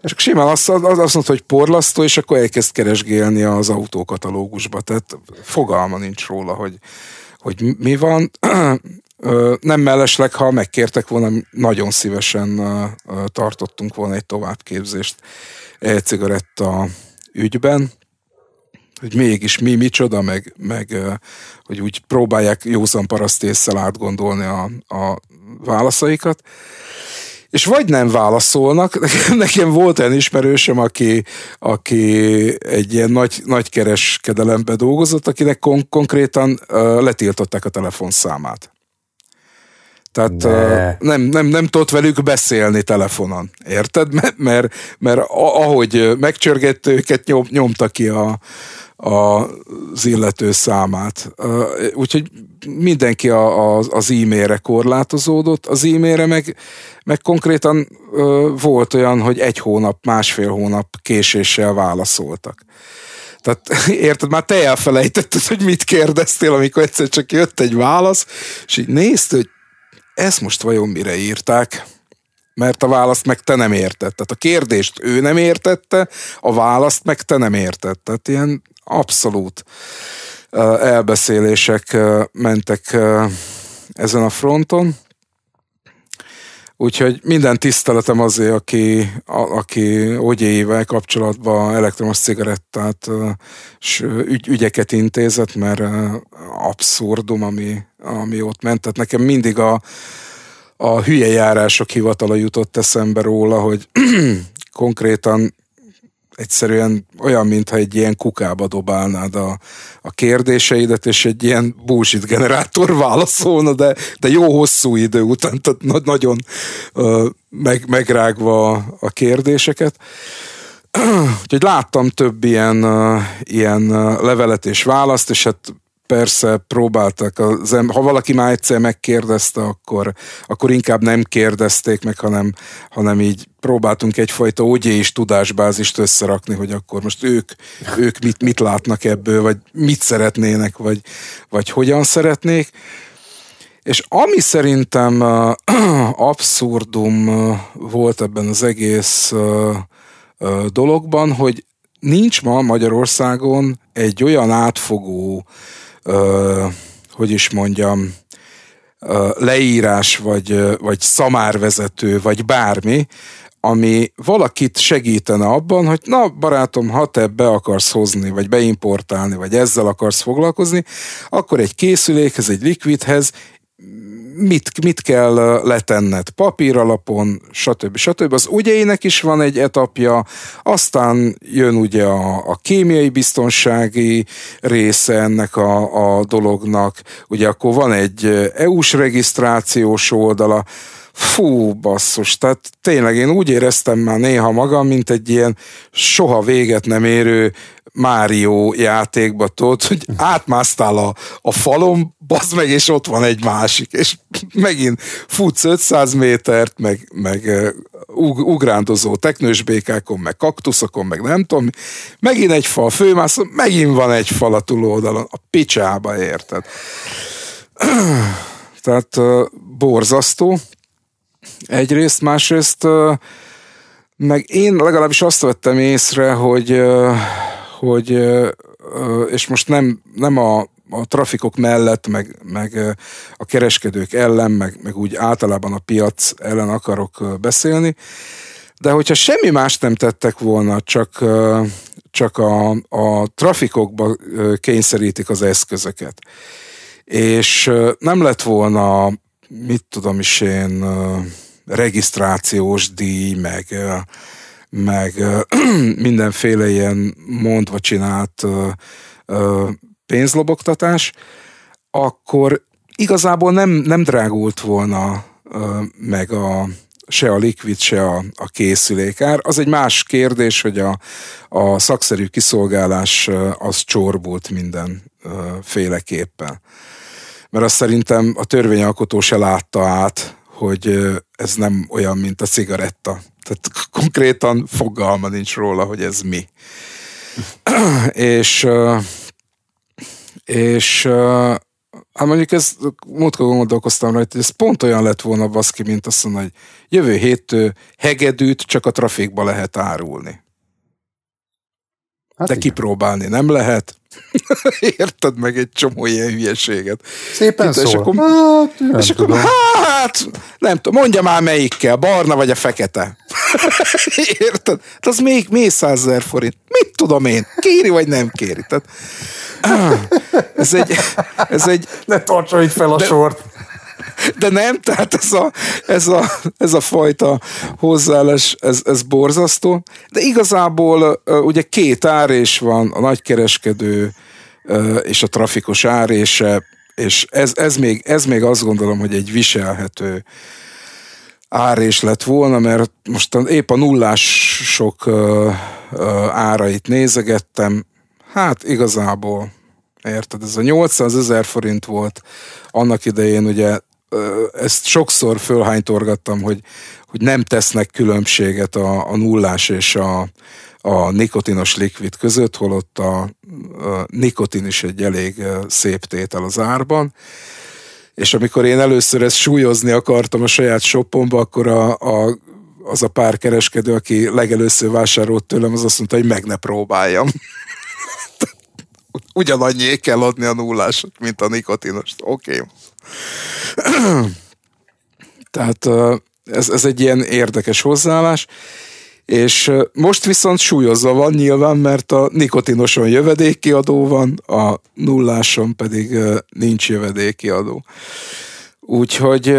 Csak simán azt, azt mondta, hogy porlasztó, és akkor elkezd keresgélni az autókatalógusba. Tehát fogalma nincs róla, hogy, hogy mi van. nem mellesleg, ha megkértek volna, nagyon szívesen tartottunk volna egy továbbképzést egy cigaretta ügyben, hogy mégis mi, micsoda, meg, meg hogy úgy próbálják józan parasztésszel átgondolni a, a válaszaikat. És vagy nem válaszolnak, nekem volt olyan ismerősöm, aki, aki egy ilyen nagy, nagy kereskedelembe dolgozott, akinek kon- konkrétan uh, letiltották a telefonszámát. Tehát ne. nem, nem, nem tudott velük beszélni telefonon, érted? Mert, mert, mert ahogy megcsörgett őket, nyom, nyomta ki a, a, az illető számát. Úgyhogy mindenki a, a, az e-mailre korlátozódott, az e-mailre meg, meg konkrétan volt olyan, hogy egy hónap, másfél hónap késéssel válaszoltak. Tehát érted, már te elfelejtetted, hogy mit kérdeztél, amikor egyszer csak jött egy válasz, és így nézd, hogy ezt most vajon mire írták? Mert a választ meg te nem érted. Tehát a kérdést ő nem értette, a választ meg te nem érted. Tehát ilyen abszolút elbeszélések mentek ezen a fronton. Úgyhogy minden tiszteletem azért, aki, a, aki ogyéivel kapcsolatban elektromos cigarettát és ügy, ügyeket intézett, mert abszurdum, ami, ami ott ment. Tehát nekem mindig a, a hülye járások hivatala jutott eszembe róla, hogy konkrétan egyszerűen olyan, mintha egy ilyen kukába dobálnád a, a kérdéseidet, és egy ilyen bullshit generátor válaszolna, de, de jó hosszú idő után, tehát na, nagyon ö, meg, megrágva a, kérdéseket. Úgyhogy láttam több ilyen, ilyen levelet és választ, és hát persze próbáltak. Az, ha valaki már egyszer megkérdezte, akkor, akkor inkább nem kérdezték meg, hanem, hanem így próbáltunk egyfajta ugye és tudásbázist összerakni, hogy akkor most ők, ők mit, mit látnak ebből, vagy mit szeretnének, vagy, vagy hogyan szeretnék. És ami szerintem abszurdum volt ebben az egész dologban, hogy nincs ma Magyarországon egy olyan átfogó ö, hogy is mondjam, ö, leírás, vagy, vagy szamárvezető, vagy bármi, ami valakit segítene abban, hogy na barátom, ha te be akarsz hozni, vagy beimportálni, vagy ezzel akarsz foglalkozni, akkor egy készülékhez, egy likvidhez mit, mit kell letenned papír alapon, stb. stb. Az ugyeinek is van egy etapja, aztán jön ugye a, a kémiai biztonsági része ennek a, a dolognak, ugye akkor van egy EU-s regisztrációs oldala, fú, basszus, tehát tényleg én úgy éreztem már néha magam, mint egy ilyen soha véget nem érő Mário játékba, tudod, hogy átmásztál a, a falon, bazd meg, és ott van egy másik, és megint futsz 500 métert, meg, meg ug, ugrándozó teknős békákon, meg kaktuszokon, meg nem tudom, megint egy fal főmászó, megint van egy fal a túloldalon, a picsába érted. Tehát borzasztó. Egyrészt, másrészt meg én legalábbis azt vettem észre, hogy, hogy és most nem, nem a a trafikok mellett, meg, meg a kereskedők ellen, meg, meg úgy általában a piac ellen akarok beszélni. De hogyha semmi más nem tettek volna, csak, csak a, a trafikokba kényszerítik az eszközöket, és nem lett volna, mit tudom is én, regisztrációs díj, meg, meg mindenféle ilyen mondva csinált pénzlobogtatás, akkor igazából nem, nem drágult volna meg a, se a likvid, se a, a készülékár. Az egy más kérdés, hogy a, a szakszerű kiszolgálás az csorbult féleképpen. Mert azt szerintem a törvényalkotó se látta át, hogy ez nem olyan, mint a cigaretta. Tehát konkrétan fogalma nincs róla, hogy ez mi. És és hát mondjuk ez múltkor gondolkoztam rajta, hogy ez pont olyan lett volna baszki, mint azt mondani, hogy jövő héttől hegedűt csak a trafikba lehet árulni. Hát De igen. kipróbálni nem lehet. Érted meg egy csomó ilyen hülyeséget. Szépen Itt, szól. És akkor, hát, nem és akkor hát, nem tudom, mondja már melyikkel, barna vagy a fekete. Érted? De hát az még, még százezer forint. Mit tudom én? Kéri vagy nem kéri? Tehát, ah, ez egy... Ez egy ne tartsa itt fel a de, sort de nem, tehát ez a, ez a, ez a fajta hozzáállás, ez, ez borzasztó. De igazából ugye két árés van, a nagykereskedő és a trafikos árése, és ez, ez, még, ez még azt gondolom, hogy egy viselhető árés lett volna, mert most épp a nullások árait nézegettem, hát igazából Érted? Ez a 800 ezer forint volt annak idején ugye ezt sokszor fölhánytorgattam, hogy, hogy nem tesznek különbséget a, a nullás és a, a nikotinos likvid között, holott a, a nikotin is egy elég szép tétel az árban. És amikor én először ezt súlyozni akartam a saját shopomba, akkor a, a, az a pár kereskedő, aki legelőször vásárolt tőlem, az azt mondta, hogy meg ne próbáljam. Ugyanannyi kell adni a nullásot, mint a nikotinost. Oké, okay, Tehát ez, ez egy ilyen érdekes hozzáállás. És most viszont súlyozva van nyilván, mert a nikotinoson jövedéki adó van, a nulláson pedig nincs jövedéki adó. Úgyhogy,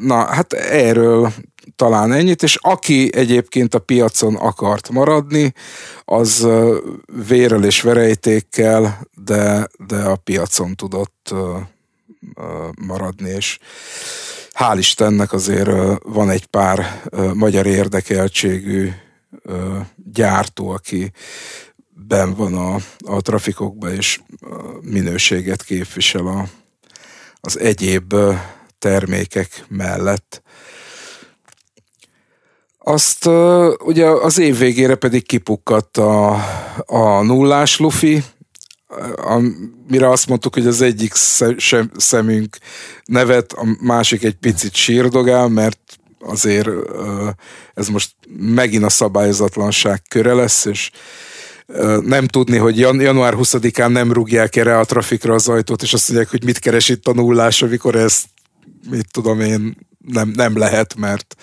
na hát erről talán ennyit, és aki egyébként a piacon akart maradni, az vérrel és verejtékkel, de, de a piacon tudott maradni, és hál' Istennek azért van egy pár magyar érdekeltségű gyártó, aki ben van a, a trafikokban, és minőséget képvisel a, az egyéb termékek mellett. Azt ugye az év végére pedig kipukkadt a, a nullás lufi, amire azt mondtuk, hogy az egyik szemünk nevet, a másik egy picit sírdogál, mert azért ez most megint a szabályozatlanság köre lesz, és nem tudni, hogy január 20-án nem rúgják erre a trafikra az ajtót, és azt mondják, hogy mit keres itt a nullás, amikor ezt, mit tudom én, nem, nem lehet, mert,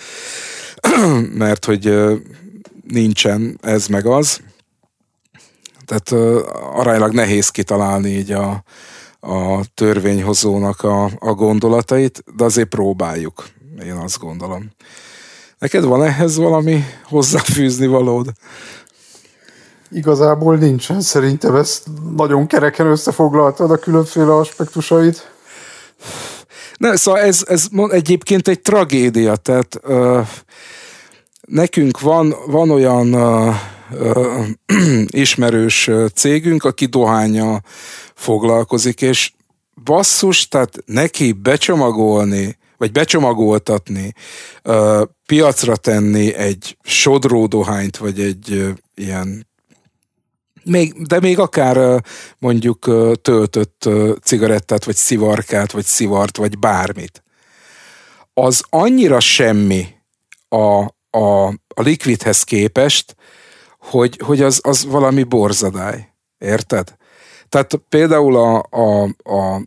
mert hogy nincsen ez meg az. Tehát aránylag nehéz kitalálni így a, a törvényhozónak a, a gondolatait, de azért próbáljuk, én azt gondolom. Neked van ehhez valami hozzáfűzni valód? Igazából nincsen, szerintem ezt nagyon kereken összefoglaltad a különféle aspektusait. Ne, szóval ez, ez egyébként egy tragédia, tehát ö, nekünk van, van olyan ö, ö, ismerős cégünk, aki dohánya foglalkozik, és basszus, tehát neki becsomagolni, vagy becsomagoltatni, ö, piacra tenni egy sodró dohányt, vagy egy ö, ilyen még, de még akár mondjuk töltött cigarettát, vagy szivarkát, vagy szivart, vagy bármit. Az annyira semmi a, a, a likvidhez képest, hogy, hogy az, az valami borzadály. Érted? Tehát például a, a, a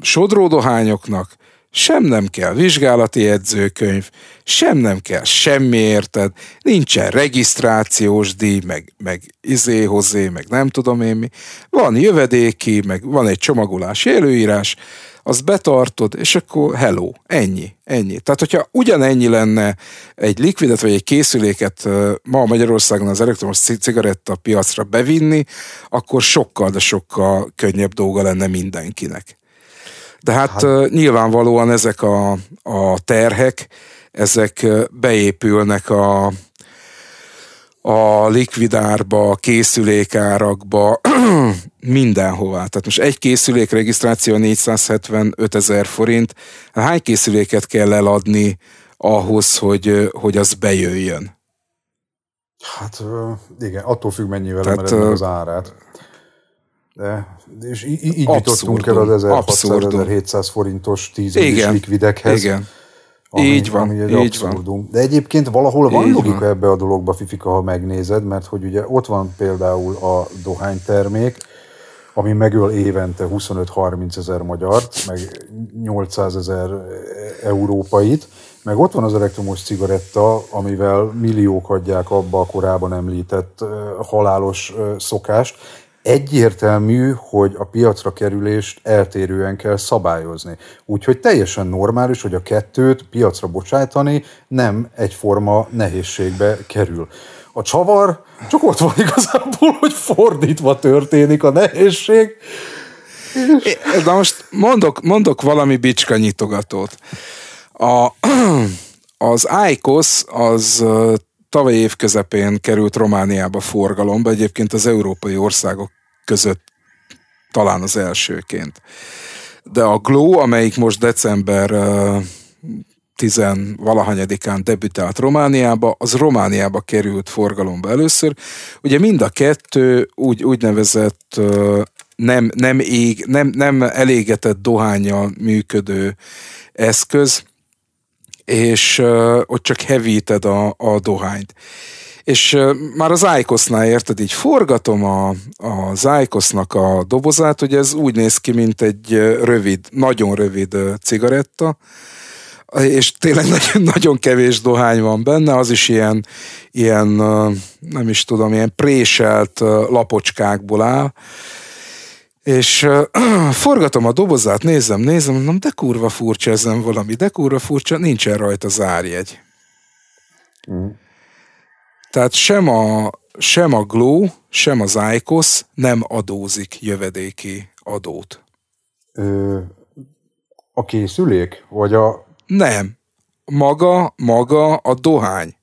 sodródohányoknak sem nem kell vizsgálati edzőkönyv, sem nem kell semmi, érted? Nincsen regisztrációs díj, meg, meg izé hozzé, meg nem tudom én mi. Van jövedéki, meg van egy csomagolás előírás, az betartod, és akkor hello, ennyi, ennyi. Tehát, hogyha ugyanennyi lenne egy likvidet vagy egy készüléket ma Magyarországon az elektromos cigaretta piacra bevinni, akkor sokkal, de sokkal könnyebb dolga lenne mindenkinek. De hát, hát. nyilvánvalóan ezek a, a terhek, ezek beépülnek a, a likvidárba, a készülékárakba, mindenhová. Tehát most egy készülék regisztráció 475 ezer forint. Hát hány készüléket kell eladni ahhoz, hogy, hogy az bejöjjön? Hát igen, attól függ mennyivel Tehát, emeled az árát. De, és így, jutottunk el az 1600-1700 forintos 10 éves likvidekhez. Igen. Ami, így van, ami egy így abszurdum. van. De egyébként valahol van így logika van. ebbe a dologba, Fifika, ha megnézed, mert hogy ugye ott van például a dohánytermék, ami megöl évente 25-30 ezer magyart, meg 800 ezer európait, meg ott van az elektromos cigaretta, amivel milliók adják abba a korábban említett halálos szokást. Egyértelmű, hogy a piacra kerülést eltérően kell szabályozni. Úgyhogy teljesen normális, hogy a kettőt piacra bocsájtani nem egyforma nehézségbe kerül a csavar csak ott van igazából, hogy fordítva történik a nehézség. És... Na most mondok, mondok valami bicska nyitogatót. A, az ICOS az tavaly év közepén került Romániába forgalomba, egyébként az európai országok között talán az elsőként. De a Glow, amelyik most december tizen valahanyadikán debütált Romániába, az Romániába került forgalomba először. Ugye mind a kettő úgy, úgynevezett nem, nem, ég, nem, nem elégetett dohányjal működő eszköz, és ott csak hevíted a, a dohányt. És már az Icosnál érted, így forgatom a, az Icosnak a dobozát, hogy ez úgy néz ki, mint egy rövid, nagyon rövid cigaretta, és tényleg nagyon, nagyon kevés dohány van benne, az is ilyen, ilyen, nem is tudom, ilyen préselt lapocskákból áll, és forgatom a dobozát, nézem, nézem, mondom, de kurva furcsa ezen valami, de kurva furcsa, nincsen rajta zárjegy. Mm. Tehát sem a, sem a Glow, sem az ICOS nem adózik jövedéki adót. Ö, a készülék, vagy a nem. Maga, maga a dohány.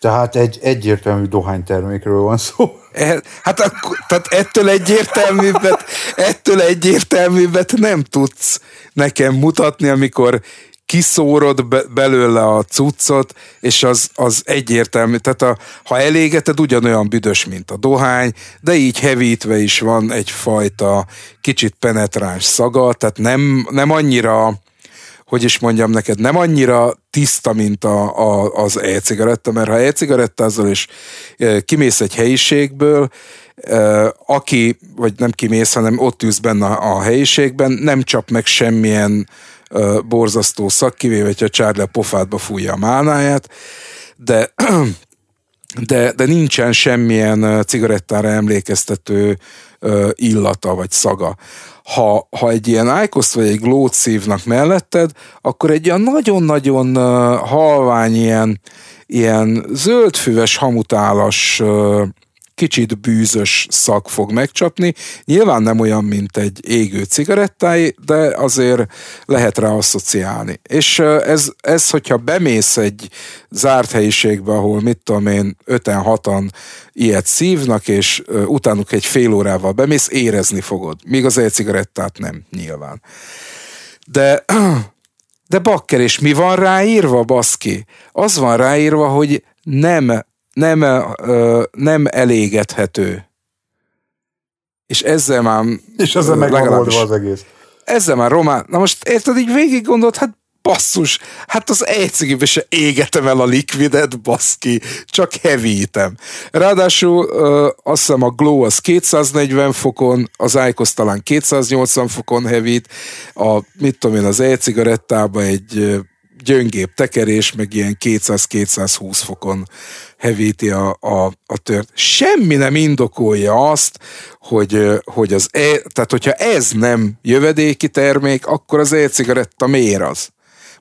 Tehát egy egyértelmű dohánytermékről van szó. E, hát akkor, tehát ettől egyértelműbbet, ettől egyértelműbbet nem tudsz nekem mutatni, amikor kiszórod be, belőle a cuccot, és az, az egyértelmű. Tehát a, ha elégeted, ugyanolyan büdös, mint a dohány, de így hevítve is van egyfajta kicsit penetráns szaga, tehát nem, nem annyira hogy is mondjam neked, nem annyira tiszta, mint a, a, az e-cigaretta, mert ha e-cigarettázol és kimész egy helyiségből, aki, vagy nem kimész, hanem ott ülsz benne a helyiségben, nem csap meg semmilyen borzasztó szak, kivéve, hogyha Charlie a pofádba fújja a málnáját, de de, de nincsen semmilyen cigarettára emlékeztető illata vagy szaga. Ha, ha egy ilyen ájkosz vagy egy glót szívnak melletted, akkor egy ilyen nagyon-nagyon halvány ilyen, ilyen zöldfüves hamutálas ö, kicsit bűzös szag fog megcsapni. Nyilván nem olyan, mint egy égő cigarettáj, de azért lehet rá asszociálni. És ez, ez hogyha bemész egy zárt helyiségbe, ahol mit tudom én, öten, hatan ilyet szívnak, és utánuk egy fél órával bemész, érezni fogod. Míg az egy cigarettát nem, nyilván. De de bakker, és mi van ráírva, baszki? Az van ráírva, hogy nem nem, nem elégethető. És ezzel már... És ezzel meg legalábbis, az egész. Ezzel már román... Na most érted, így végig gondolt, hát basszus, hát az egyszerűen se égetem el a likvidet, baszki, csak hevítem. Ráadásul ö, azt hiszem a Glow az 240 fokon, az Icos talán 280 fokon hevít, a mit tudom én, az e cigarettában egy gyöngébb tekerés, meg ilyen 200-220 fokon hevíti a, a, a tört. Semmi nem indokolja azt, hogy, hogy az e, tehát hogyha ez nem jövedéki termék, akkor az e-cigaretta miért az?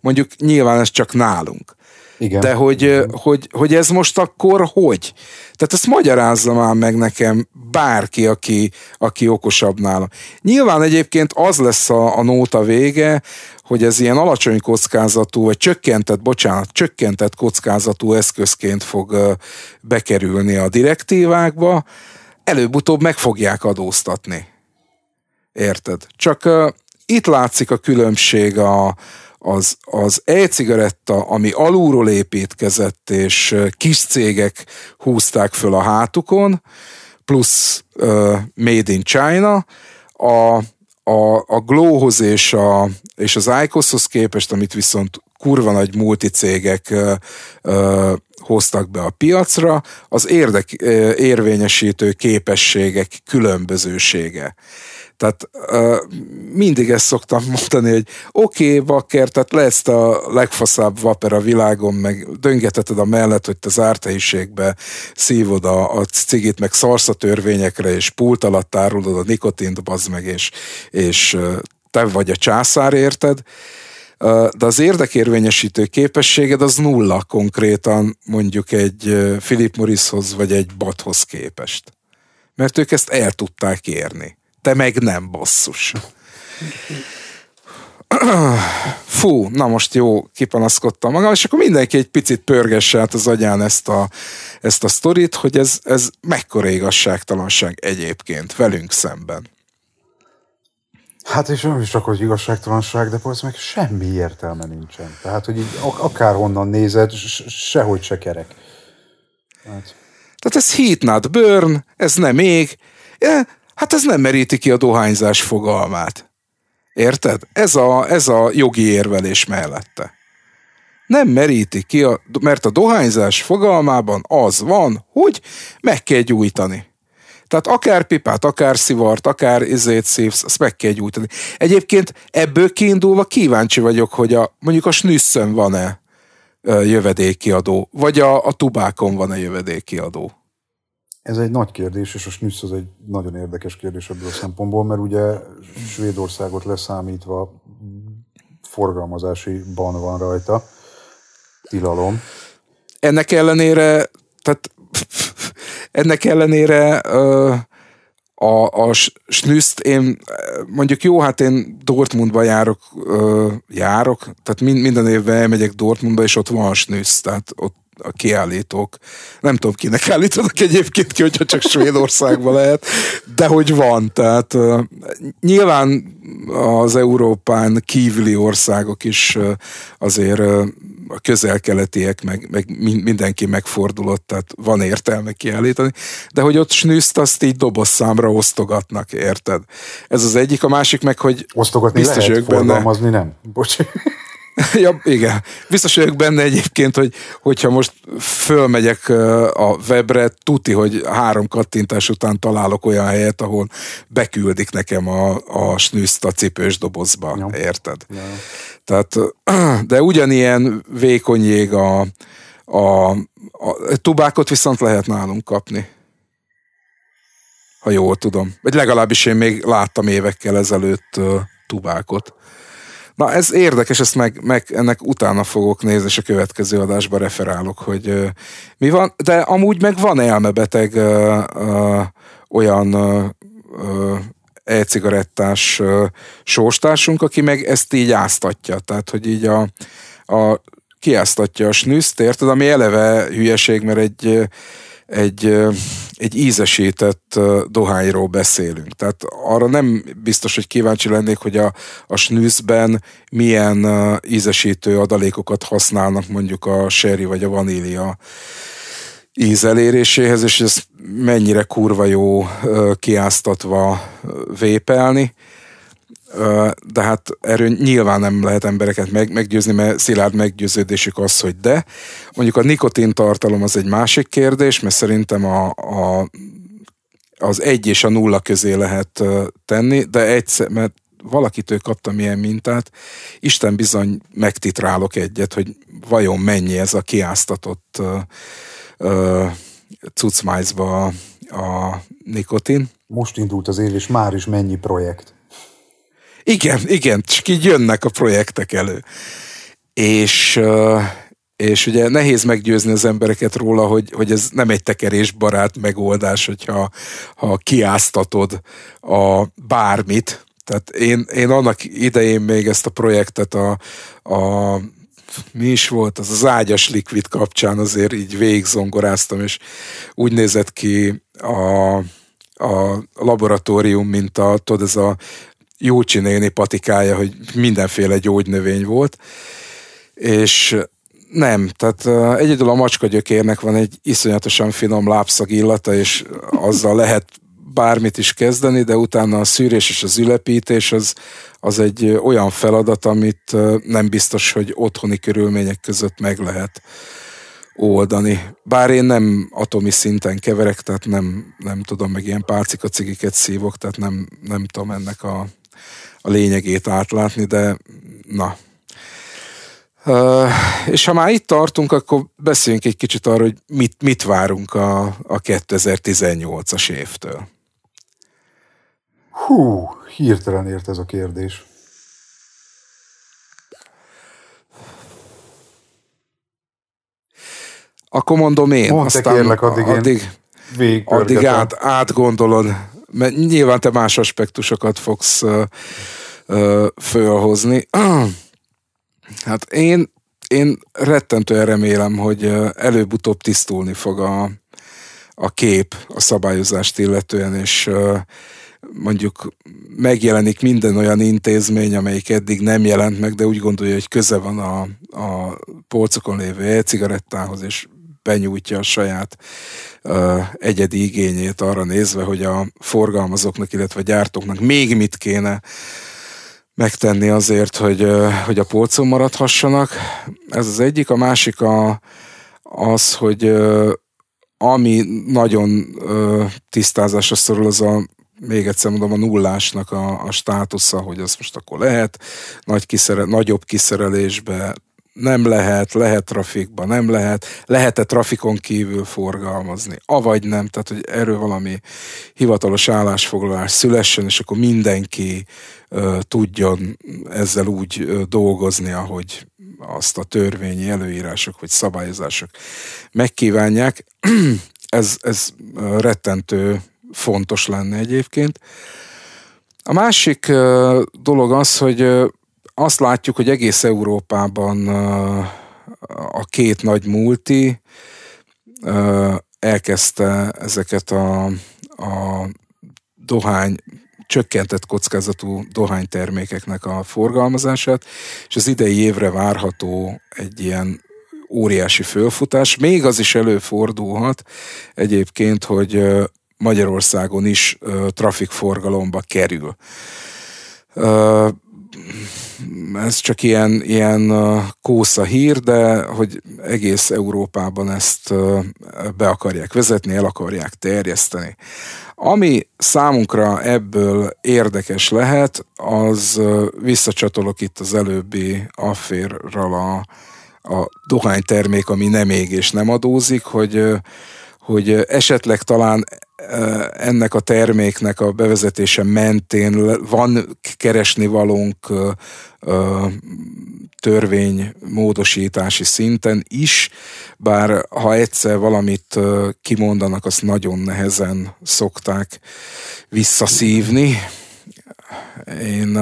Mondjuk nyilván ez csak nálunk. Igen. De hogy, hogy, hogy ez most akkor hogy? Tehát ezt magyarázza már meg nekem bárki, aki, aki okosabb nálam Nyilván egyébként az lesz a, a nóta vége, hogy ez ilyen alacsony kockázatú, vagy csökkentett, bocsánat, csökkentett kockázatú eszközként fog bekerülni a direktívákba, előbb-utóbb meg fogják adóztatni. Érted? Csak uh, itt látszik a különbség a, az, az e-cigaretta, ami alulról építkezett, és kis cégek húzták föl a hátukon, plusz uh, Made in China, a, a, a Glowhoz és, a, és az Icoshoz képest, amit viszont kurva nagy multicégek uh, uh, hoztak be a piacra, az érdek, uh, érvényesítő képességek különbözősége. Tehát uh, mindig ezt szoktam mondani, hogy oké, okay, vaker, tehát lesz te a legfaszább vaper a világon, meg döngeteted a mellett, hogy te zárt helyiségbe szívod a, a cigit, meg szarsz a törvényekre, és pult alatt tárulod a nikotint, bazd meg, és, és te vagy a császár, érted? de az érdekérvényesítő képességed az nulla konkrétan mondjuk egy Philip Morrishoz vagy egy Bathoz képest. Mert ők ezt el tudták érni te meg nem, basszus. Fú, na most jó, kipanaszkodtam magam, és akkor mindenki egy picit pörgesse át az agyán ezt a, ezt a sztorit, hogy ez, ez mekkora igazságtalanság egyébként velünk szemben. Hát és nem is csak, hogy igazságtalanság, de az meg semmi értelme nincsen. Tehát, hogy így akárhonnan nézed, sehogy se kerek. Hát. Tehát ez heat not burn, ez nem ég. Yeah hát ez nem meríti ki a dohányzás fogalmát. Érted? Ez a, ez a jogi érvelés mellette. Nem meríti ki, a, mert a dohányzás fogalmában az van, hogy meg kell gyújtani. Tehát akár pipát, akár szivart, akár izét szívsz, azt meg kell gyújtani. Egyébként ebből kiindulva kíváncsi vagyok, hogy a, mondjuk a snüsszön van-e jövedéki adó, vagy a, a tubákon van-e jövedéki adó. Ez egy nagy kérdés, és a SNÜSZ az egy nagyon érdekes kérdés ebből a szempontból, mert ugye Svédországot leszámítva forgalmazási ban van rajta, tilalom. Ennek ellenére, tehát ennek ellenére ö, a, a snüszt én mondjuk jó, hát én Dortmundba járok, ö, járok tehát mind, minden évben elmegyek Dortmundba, és ott van a snüszt, tehát ott a kiállítók. Nem tudom, kinek állítanak egyébként ki, hogyha csak Svédországban lehet, de hogy van. Tehát nyilván az Európán kívüli országok is azért a közel-keletiek, meg, meg mindenki megfordulott, tehát van értelme kiállítani, de hogy ott snűzt, azt így számra osztogatnak, érted? Ez az egyik, a másik meg, hogy Osztogatni biztos lehet, ők benne. nem. Bocs. ja, igen. Biztos vagyok benne egyébként, hogy hogyha most fölmegyek a webre, tuti, hogy három kattintás után találok olyan helyet, ahol beküldik nekem a, a snűzt a cipős dobozba, ja. érted? Ja. Tehát, de ugyanilyen vékony jég a, a, a, a tubákot viszont lehet nálunk kapni ha jól tudom. Vagy legalábbis én még láttam évekkel ezelőtt uh, tubákot. Na ez érdekes, ezt meg, meg ennek utána fogok nézni, és a következő adásban referálok, hogy uh, mi van, de amúgy meg van elmebeteg uh, uh, olyan uh, uh, e-cigarettás uh, sóstársunk, aki meg ezt így áztatja, tehát hogy így a, a kiáztatja a snüszt, érted, ami eleve hülyeség, mert egy egy, egy ízesített dohányról beszélünk. Tehát arra nem biztos, hogy kíváncsi lennék, hogy a, a snűzben milyen ízesítő adalékokat használnak mondjuk a sherry vagy a vanília ízeléréséhez, és ez mennyire kurva jó kiáztatva vépelni de hát erről nyilván nem lehet embereket meg, meggyőzni, mert szilárd meggyőződésük az, hogy de. Mondjuk a nikotin tartalom az egy másik kérdés, mert szerintem a, a, az egy és a nulla közé lehet tenni, de egyszer, mert valakitől kaptam ilyen mintát, Isten bizony megtitrálok egyet, hogy vajon mennyi ez a kiáztatott uh, cucmájzba a, a nikotin. Most indult az év, és már is mennyi projekt. Igen, igen, csak így jönnek a projektek elő. És, és ugye nehéz meggyőzni az embereket róla, hogy, hogy ez nem egy tekerésbarát megoldás, hogyha ha kiáztatod a bármit. Tehát én, én annak idején még ezt a projektet a, a mi is volt, az az ágyas likvid kapcsán azért így végigzongoráztam, és úgy nézett ki a, a laboratórium, mint a, tudod, ez a, Jócsi néni patikája, hogy mindenféle gyógynövény volt, és nem, tehát egyedül a macska gyökérnek van egy iszonyatosan finom lápszag illata, és azzal lehet bármit is kezdeni, de utána a szűrés és az ülepítés az, az egy olyan feladat, amit nem biztos, hogy otthoni körülmények között meg lehet oldani. Bár én nem atomi szinten keverek, tehát nem, nem tudom, meg ilyen pálcika cigiket szívok, tehát nem, nem tudom ennek a a lényegét átlátni, de na. Uh, és ha már itt tartunk, akkor beszéljünk egy kicsit arról, hogy mit, mit várunk a, a 2018-as évtől. Hú, hirtelen ért ez a kérdés. Akkor mondom én. Mondd aztán kérlek, addig, addig, addig át, átgondolod mert nyilván te más aspektusokat fogsz fölhozni. Hát én, én rettentően remélem, hogy előbb-utóbb tisztulni fog a, a kép a szabályozást illetően, és mondjuk megjelenik minden olyan intézmény, amelyik eddig nem jelent meg, de úgy gondolja, hogy köze van a, a polcokon lévő e-cigarettához, és benyújtja a saját ö, egyedi igényét arra nézve, hogy a forgalmazóknak, illetve a gyártóknak még mit kéne megtenni azért, hogy, ö, hogy a polcon maradhassanak. Ez az egyik. A másik a, az, hogy ö, ami nagyon ö, tisztázásra szorul, az a még egyszer mondom, a nullásnak a, a státusza, hogy az most akkor lehet nagy kiszere, nagyobb kiszerelésbe, nem lehet, lehet trafikban, nem lehet, lehet-e trafikon kívül forgalmazni, avagy nem, tehát hogy erről valami hivatalos állásfoglalás szülessen, és akkor mindenki ö, tudjon ezzel úgy ö, dolgozni, ahogy azt a törvényi előírások vagy szabályozások megkívánják. ez, ez rettentő fontos lenne egyébként. A másik dolog az, hogy azt látjuk, hogy egész Európában a két nagy multi elkezdte ezeket a, a dohány csökkentett kockázatú dohánytermékeknek a forgalmazását, és az idei évre várható egy ilyen óriási fölfutás. Még az is előfordulhat egyébként, hogy Magyarországon is trafikforgalomba kerül ez csak ilyen, ilyen kósza hír, de hogy egész Európában ezt be akarják vezetni, el akarják terjeszteni. Ami számunkra ebből érdekes lehet, az visszacsatolok itt az előbbi afférral a, a dohánytermék, ami nem ég és nem adózik, hogy hogy esetleg talán ennek a terméknek a bevezetése mentén van keresni valónk módosítási szinten is, bár ha egyszer valamit kimondanak, azt nagyon nehezen szokták visszaszívni. Én,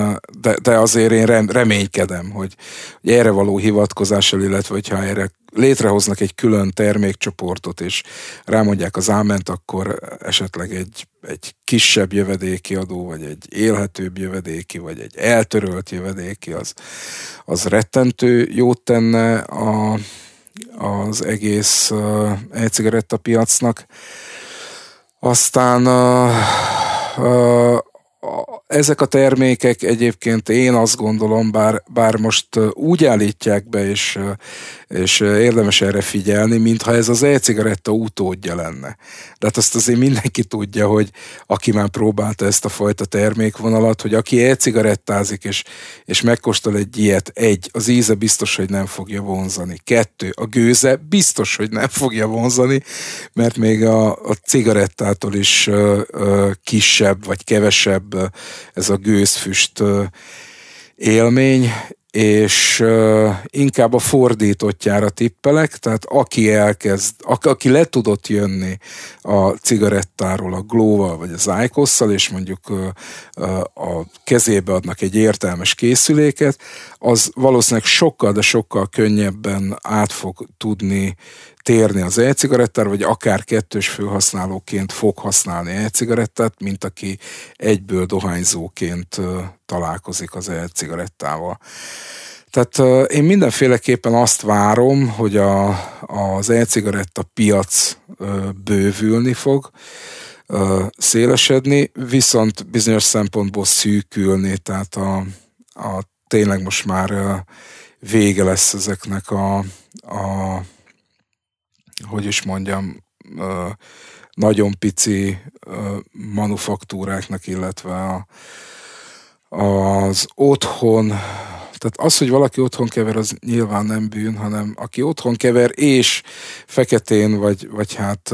de, de azért én reménykedem, hogy, hogy erre való hivatkozással, illetve hogyha erre létrehoznak egy külön termékcsoportot, és rámondják az áment, akkor esetleg egy, egy kisebb jövedéki adó, vagy egy élhetőbb jövedéki, vagy egy eltörölt jövedéki, az, az rettentő jót tenne a, az egész uh, e-cigaretta piacnak. Aztán uh, uh, a, ezek a termékek egyébként én azt gondolom, bár, bár most úgy állítják be, és, és érdemes erre figyelni, mintha ez az e-cigaretta utódja lenne. De hát azt azért mindenki tudja, hogy aki már próbálta ezt a fajta termékvonalat, hogy aki e-cigarettázik és, és megkóstol egy ilyet, egy, az íze biztos, hogy nem fogja vonzani. Kettő, a gőze biztos, hogy nem fogja vonzani, mert még a, a cigarettától is ö, ö, kisebb vagy kevesebb ez a gőzfüst élmény, és inkább a fordítottjára tippelek, tehát aki elkezd, aki le tudott jönni a cigarettáról, a glóval vagy az ájkosszal, és mondjuk a kezébe adnak egy értelmes készüléket, az valószínűleg sokkal, de sokkal könnyebben át fog tudni térni az e-cigarettára, vagy akár kettős főhasználóként fog használni e-cigarettát, mint aki egyből dohányzóként találkozik az e-cigarettával. Tehát én mindenféleképpen azt várom, hogy a, az e-cigaretta piac bővülni fog, szélesedni, viszont bizonyos szempontból szűkülni, tehát a, a tényleg most már vége lesz ezeknek a, a hogy is mondjam, nagyon pici manufaktúráknak, illetve a, az otthon tehát az, hogy valaki otthon kever, az nyilván nem bűn, hanem aki otthon kever, és feketén, vagy, vagy hát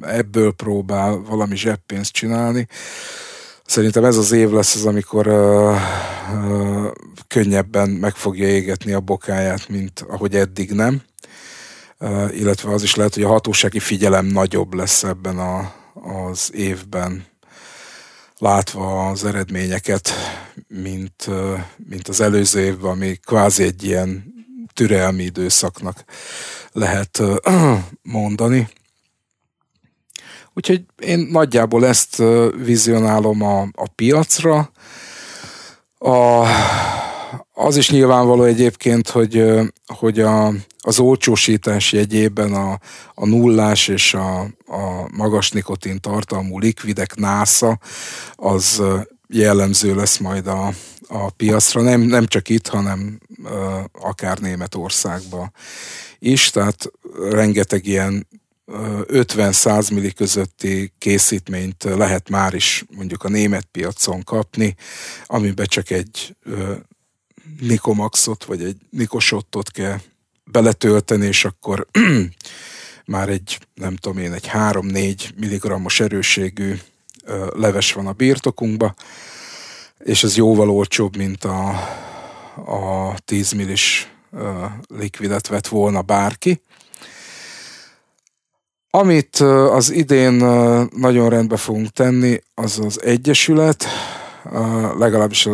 ebből próbál valami zseppénzt csinálni, Szerintem ez az év lesz az, amikor uh, uh, könnyebben meg fogja égetni a bokáját, mint ahogy eddig nem illetve az is lehet, hogy a hatósági figyelem nagyobb lesz ebben a, az évben, látva az eredményeket, mint, mint az előző évben, ami kvázi egy ilyen türelmi időszaknak lehet mondani. Úgyhogy én nagyjából ezt vizionálom a, a piacra. A, az is nyilvánvaló egyébként, hogy, hogy a, az olcsósítás jegyében a, a nullás és a, a magas nikotin tartalmú likvidek násza az jellemző lesz majd a, a piacra, nem, nem csak itt, hanem akár Németországba is, tehát rengeteg ilyen 50-100 milli közötti készítményt lehet már is mondjuk a német piacon kapni, amiben csak egy Nikomaxot, vagy egy Nikosottot kell beletölteni, és akkor már egy, nem tudom én, egy 3-4 milligrammos erőségű leves van a birtokunkba, és ez jóval olcsóbb, mint a, a 10 millis likvidet vett volna bárki. Amit az idén nagyon rendbe fogunk tenni, az az Egyesület, legalábbis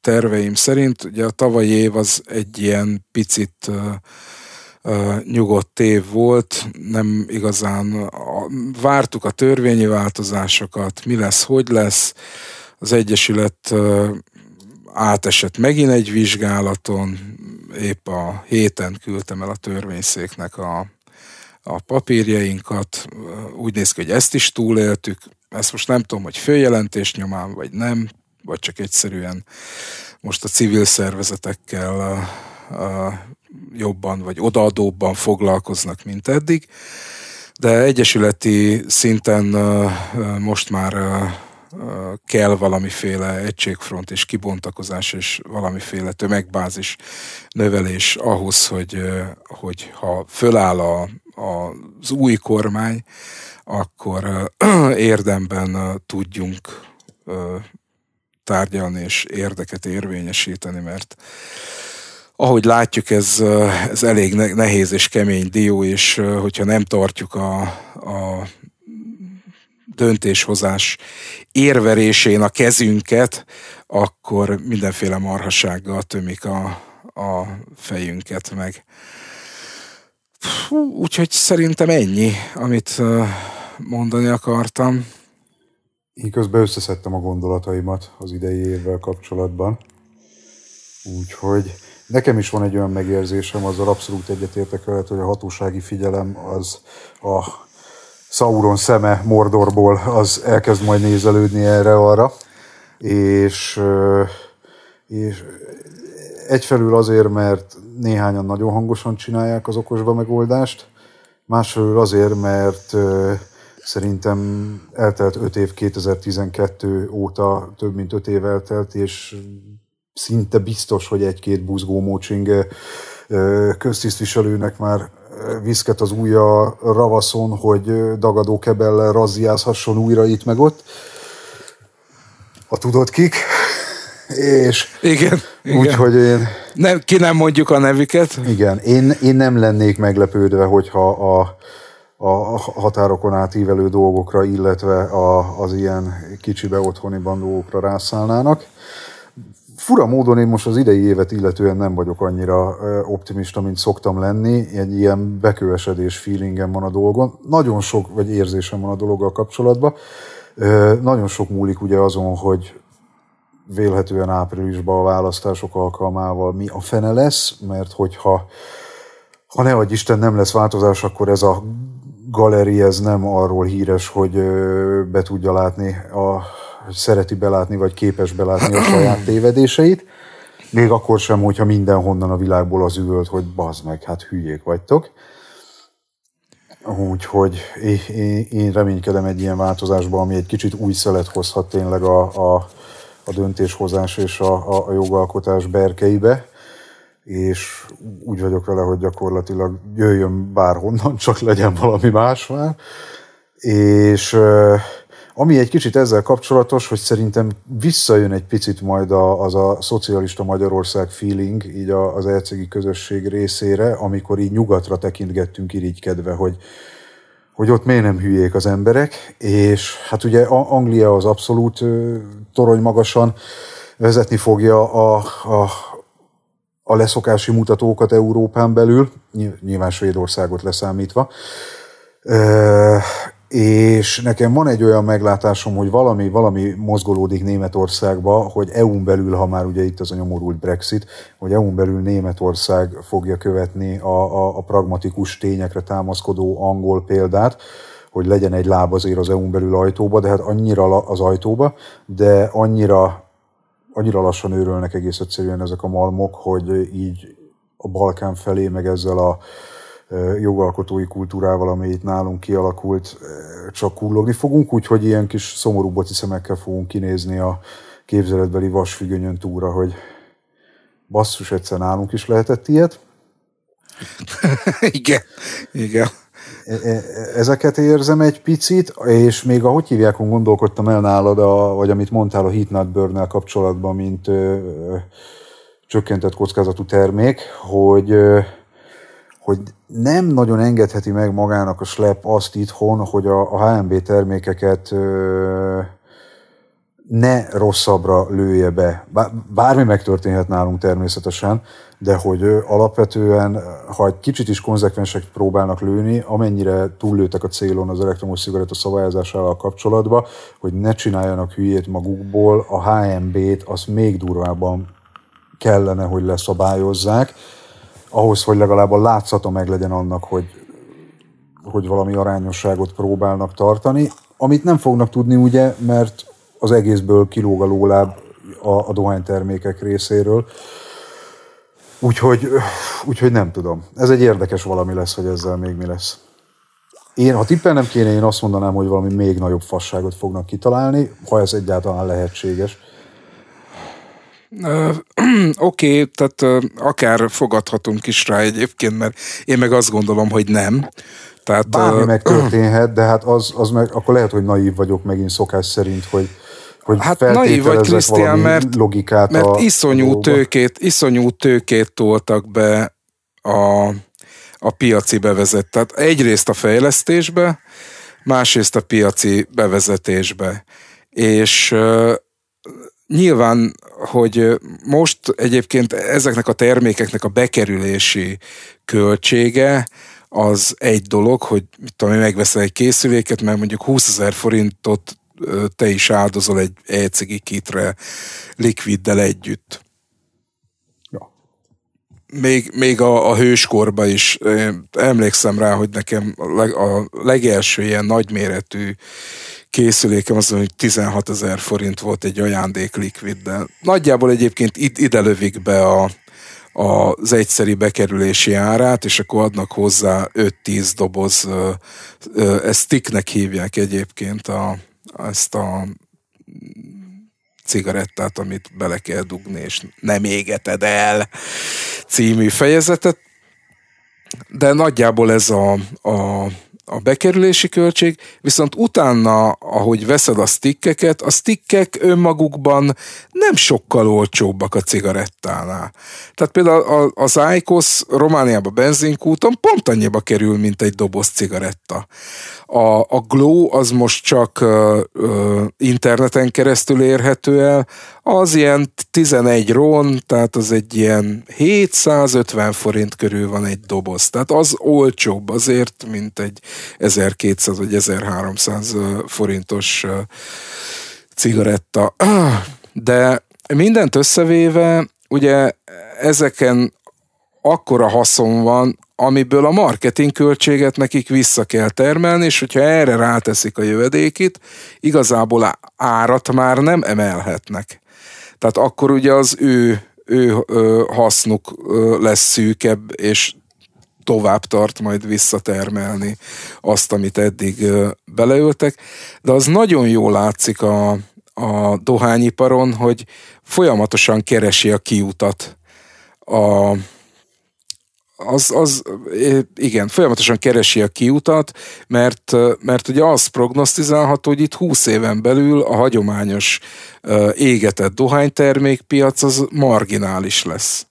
terveim szerint. Ugye a tavalyi év az egy ilyen picit uh, uh, nyugodt év volt, nem igazán a, vártuk a törvényi változásokat, mi lesz, hogy lesz. Az Egyesület uh, átesett megint egy vizsgálaton, épp a héten küldtem el a törvényszéknek a, a papírjainkat, úgy néz ki, hogy ezt is túléltük, ezt most nem tudom, hogy főjelentés nyomán, vagy nem, vagy csak egyszerűen most a civil szervezetekkel a, a jobban vagy odaadóbban foglalkoznak, mint eddig. De egyesületi szinten most már kell valamiféle egységfront és kibontakozás és valamiféle tömegbázis növelés ahhoz, hogy, hogy ha föláll a, a, az új kormány, akkor érdemben tudjunk tárgyalni és érdeket érvényesíteni, mert ahogy látjuk, ez, ez elég nehéz és kemény dió, és hogyha nem tartjuk a, a döntéshozás érverésén a kezünket, akkor mindenféle marhasággal tömik a, a fejünket meg. Úgyhogy szerintem ennyi, amit mondani akartam. Én közben összeszedtem a gondolataimat az idei évvel kapcsolatban. Úgyhogy nekem is van egy olyan megérzésem, azzal abszolút egyetértek veled, hogy a hatósági figyelem az a Sauron szeme Mordorból az elkezd majd nézelődni erre-arra. És, és egyfelül azért, mert néhányan nagyon hangosan csinálják az okosba megoldást, másfelül azért, mert Szerintem eltelt 5 év 2012 óta, több mint 5 év eltelt, és szinte biztos, hogy egy-két buzgó mócsing köztisztviselőnek már viszket az újja ravaszon, hogy dagadó kebellel razziázhasson újra itt meg ott. A tudod kik? És igen, igen. én... Nem, ki nem mondjuk a nevüket? Igen, én, én nem lennék meglepődve, hogyha a a határokon átívelő dolgokra, illetve a, az ilyen kicsi otthoniban dolgokra rászállnának. Fura módon én most az idei évet illetően nem vagyok annyira optimista, mint szoktam lenni. Egy ilyen bekövesedés feelingem van a dolgon. Nagyon sok, vagy érzésem van a dologgal kapcsolatban. Nagyon sok múlik ugye azon, hogy vélhetően áprilisban a választások alkalmával mi a fene lesz, mert hogyha ha ne adj Isten nem lesz változás, akkor ez a galeri ez nem arról híres, hogy be tudja látni, a, szereti belátni, vagy képes belátni a saját tévedéseit. Még akkor sem, hogyha mindenhonnan a világból az üvölt, hogy bazd meg, hát hülyék vagytok. Úgyhogy én, én reménykedem egy ilyen változásban, ami egy kicsit új szelet hozhat tényleg a, a, a döntéshozás és a, a jogalkotás berkeibe és úgy vagyok vele, hogy gyakorlatilag jöjjön bárhonnan, csak legyen valami más már. És ami egy kicsit ezzel kapcsolatos, hogy szerintem visszajön egy picit majd a, az a szocialista Magyarország feeling így az ercegi közösség részére, amikor így nyugatra tekintgettünk irigykedve, hogy, hogy ott miért nem hülyék az emberek, és hát ugye Anglia az abszolút torony magasan vezetni fogja a, a, a leszokási mutatókat Európán belül, nyilván Svédországot leszámítva. És nekem van egy olyan meglátásom, hogy valami, valami mozgolódik Németországba, hogy EU-n belül, ha már ugye itt az a nyomorult Brexit, hogy EU-n belül Németország fogja követni a, a, a pragmatikus tényekre támaszkodó angol példát, hogy legyen egy láb azért az EU-n belül ajtóba, de hát annyira az ajtóba, de annyira annyira lassan őrölnek egész egyszerűen ezek a malmok, hogy így a Balkán felé, meg ezzel a jogalkotói kultúrával, ami itt nálunk kialakult, csak kullogni fogunk, úgyhogy ilyen kis szomorú boci szemekkel fogunk kinézni a képzeletbeli vasfüggönyön túra, hogy basszus, egyszer nálunk is lehetett ilyet. igen, igen. E, e, ezeket érzem egy picit, és még ahogy hívjákon gondolkodtam el nálad, a, vagy amit mondtál a Heatnut kapcsolatban, mint ö, ö, csökkentett kockázatú termék, hogy ö, hogy nem nagyon engedheti meg magának a slep azt itthon, hogy a, a HMB termékeket ö, ne rosszabbra lője be. Bármi megtörténhet nálunk természetesen, de hogy alapvetően, ha egy kicsit is konzekvensek próbálnak lőni, amennyire túllőtek a célon az elektromos cigaretta szabályozásával kapcsolatban, hogy ne csináljanak hülyét magukból, a HMB-t azt még durvábban kellene, hogy leszabályozzák, ahhoz, hogy legalább a látszata meg legyen annak, hogy, hogy valami arányosságot próbálnak tartani, amit nem fognak tudni ugye, mert az egészből kilóg a lóláb a, a dohánytermékek részéről. Úgyhogy, úgyhogy nem tudom. Ez egy érdekes valami lesz, hogy ezzel még mi lesz. Én, ha nem kéne, én azt mondanám, hogy valami még nagyobb fasságot fognak kitalálni, ha ez egyáltalán lehetséges. Oké, okay, tehát akár fogadhatunk is rá egyébként, mert én meg azt gondolom, hogy nem. Tehát, Bármi ö, megtörténhet, de hát az, az meg, akkor lehet, hogy naív vagyok megint szokás szerint, hogy hogy hát naív vagy Krisztián, mert, logikát mert a iszonyú, dolga. tőkét, iszonyú tőkét toltak be a, a piaci bevezet. Tehát egyrészt a fejlesztésbe, másrészt a piaci bevezetésbe. És uh, nyilván, hogy most egyébként ezeknek a termékeknek a bekerülési költsége az egy dolog, hogy mit tudom, megveszel egy készüléket, mert mondjuk 20 ezer forintot te is áldozol egy ECG kitre likviddel együtt. Ja. Még, még a, a hőskorba is emlékszem rá, hogy nekem a, leg, a legelső ilyen nagyméretű készülékem az, hogy 16 ezer forint volt egy ajándék likviddel. Nagyjából egyébként id- ide lövik be a, az egyszeri bekerülési árát, és akkor adnak hozzá 5-10 doboz, ezt sticknek hívják egyébként a, ezt a cigarettát, amit bele kell dugni, és nem égeted el című fejezetet. De nagyjából ez a, a a bekerülési költség, viszont utána, ahogy veszed a stikkeket, a stikkek önmagukban nem sokkal olcsóbbak a cigarettánál. Tehát például az Icos Romániában benzinkúton pont annyiba kerül, mint egy doboz cigaretta. A, a Glow az most csak ö, ö, interneten keresztül érhető el, az ilyen 11 ron, tehát az egy ilyen 750 forint körül van egy doboz. Tehát az olcsóbb azért, mint egy 1200 vagy 1300 forintos cigaretta. De mindent összevéve, ugye ezeken akkora haszon van, amiből a marketing költséget nekik vissza kell termelni, és hogyha erre ráteszik a jövedékit, igazából árat már nem emelhetnek. Tehát akkor ugye az ő, ő hasznuk lesz szűkebb, és tovább tart majd visszatermelni azt, amit eddig beleültek. De az nagyon jó látszik a, a dohányiparon, hogy folyamatosan keresi a kiutat a, az, az igen, folyamatosan keresi a kiutat, mert, mert ugye az prognosztizálható, hogy itt 20 éven belül a hagyományos égetett dohánytermékpiac az marginális lesz.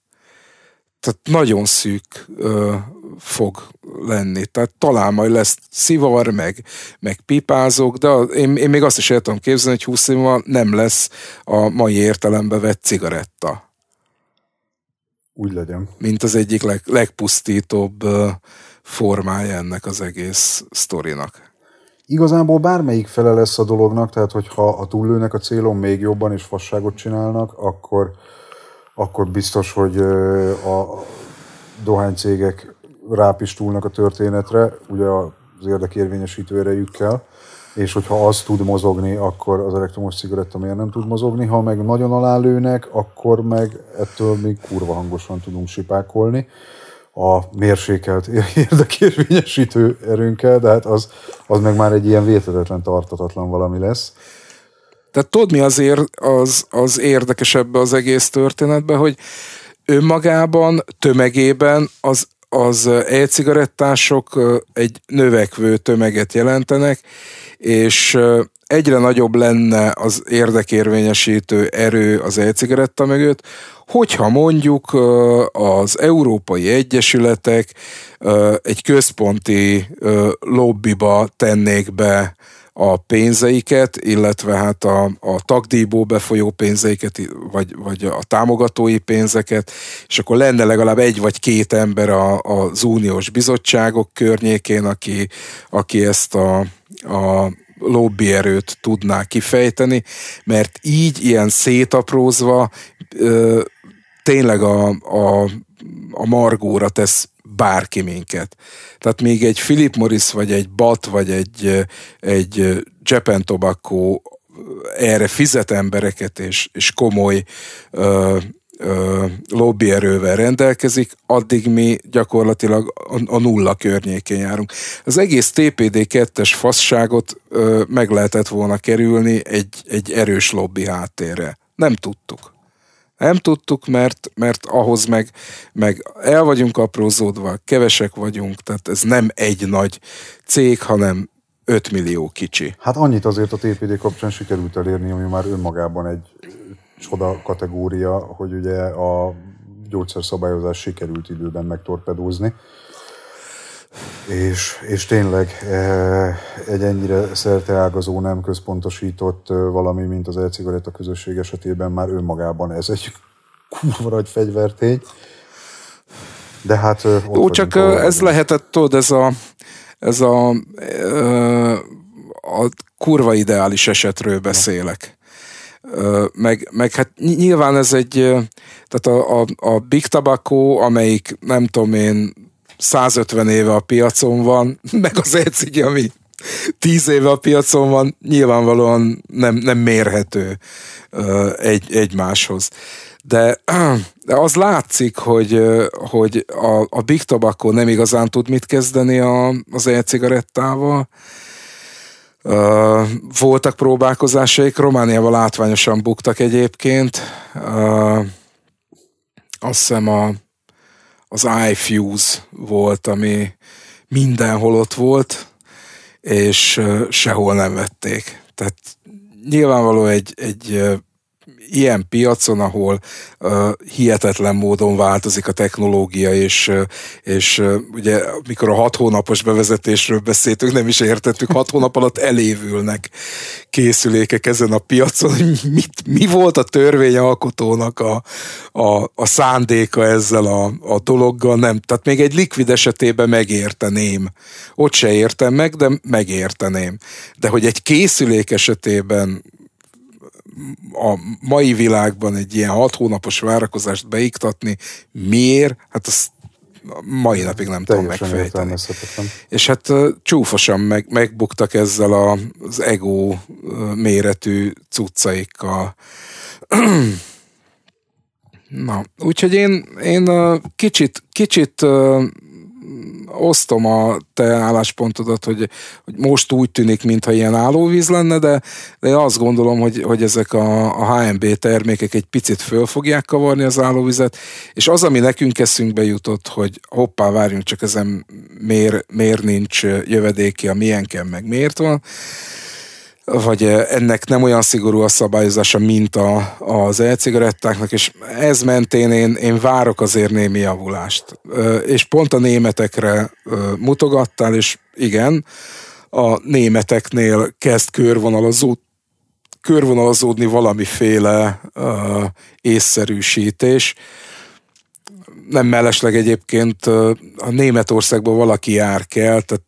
Tehát nagyon szűk fog lenni. Tehát talán majd lesz szivar, meg, meg pipázók, de én, én még azt is el tudom képzelni, hogy 20 év nem lesz a mai értelembe vett cigaretta. Úgy legyen. Mint az egyik leg, legpusztítóbb formája ennek az egész sztorinak. Igazából bármelyik fele lesz a dolognak, tehát hogyha a túllőnek a célon még jobban és fasságot csinálnak, akkor, akkor biztos, hogy a dohánycégek rápistulnak a történetre, ugye az érdekérvényesítő erejükkel és hogyha az tud mozogni, akkor az elektromos cigaretta miért nem tud mozogni, ha meg nagyon alálőnek, akkor meg ettől még kurva hangosan tudunk sipákolni a mérsékelt érdekérvényesítő erőnkkel, de hát az, az meg már egy ilyen vétetetlen, tartatatlan valami lesz. Tehát tudod, mi az, ér, az, az érdekesebb az egész történetben, hogy önmagában, tömegében az az e-cigarettások egy növekvő tömeget jelentenek, és egyre nagyobb lenne az érdekérvényesítő erő az e-cigaretta mögött, hogyha mondjuk az Európai Egyesületek egy központi lobbiba tennék be a pénzeiket, illetve hát a, a tagdíjból befolyó pénzeiket, vagy, vagy a támogatói pénzeket, és akkor lenne legalább egy vagy két ember a, az uniós bizottságok környékén, aki, aki ezt a, a lobbyerőt tudná kifejteni, mert így ilyen szétaprózva ö, tényleg a, a, a margóra tesz bárki minket. Tehát még egy Philip Morris, vagy egy Bat, vagy egy, egy Japan Tobacco erre fizet embereket, és, és komoly ö, ö, lobbyerővel rendelkezik, addig mi gyakorlatilag a, a nulla környékén járunk. Az egész TPD2-es fasságot ö, meg lehetett volna kerülni egy, egy erős lobby háttérre. Nem tudtuk. Nem tudtuk, mert, mert ahhoz meg, meg el vagyunk aprózódva, kevesek vagyunk, tehát ez nem egy nagy cég, hanem 5 millió kicsi. Hát annyit azért a TPD kapcsán sikerült elérni, ami már önmagában egy csoda kategória, hogy ugye a gyógyszerszabályozás sikerült időben megtorpedózni. És, és tényleg eh, egy ennyire szerteágazó, nem központosított eh, valami, mint az e-cigaretta közösség esetében már önmagában ez egy kurva nagy fegyvertény. De hát... Eh, Jó, csak ez lehetett, tudod, ez a, ez a, a kurva ideális esetről beszélek. Meg, meg hát nyilván ez egy, tehát a, a, a Big Tobacco, amelyik nem tudom én, 150 éve a piacon van, meg az ECG, ami 10 éve a piacon van, nyilvánvalóan nem, nem mérhető egy, egymáshoz. De, de az látszik, hogy, hogy a, a Big Tobacco nem igazán tud mit kezdeni a, az e-cigarettával, voltak próbálkozásaik, Romániával látványosan buktak egyébként. azt hiszem a az iFuse volt, ami mindenhol ott volt, és sehol nem vették. Tehát nyilvánvaló egy, egy ilyen piacon, ahol uh, hihetetlen módon változik a technológia, és, uh, és uh, ugye mikor a hat hónapos bevezetésről beszéltünk, nem is értettük, hat hónap alatt elévülnek készülékek ezen a piacon. Mit, mi volt a törvényalkotónak a, a, a szándéka ezzel a, a dologgal? Nem, tehát még egy likvid esetében megérteném. Ott se értem meg, de megérteném. De hogy egy készülék esetében a mai világban egy ilyen hat hónapos várakozást beiktatni, miért? Hát azt mai napig nem tudom megfejteni. És hát csúfosan meg, megbuktak ezzel a, az ego méretű cuccaikkal. Na, úgyhogy én, én kicsit, kicsit osztom a te álláspontodat, hogy, hogy most úgy tűnik, mintha ilyen állóvíz lenne, de, de azt gondolom, hogy, hogy ezek a, a HMB termékek egy picit föl fogják kavarni az állóvizet, és az, ami nekünk eszünkbe jutott, hogy hoppá, várjunk csak ezen miért, miért nincs jövedéki a milyenken, meg miért van, vagy ennek nem olyan szigorú a szabályozása, mint a, az e-cigarettáknak, és ez mentén én, én várok azért némi javulást. És pont a németekre mutogattál, és igen, a németeknél kezd körvonalazód körvonalazódni valamiféle észszerűsítés. Nem mellesleg egyébként a Németországban valaki jár kell, tehát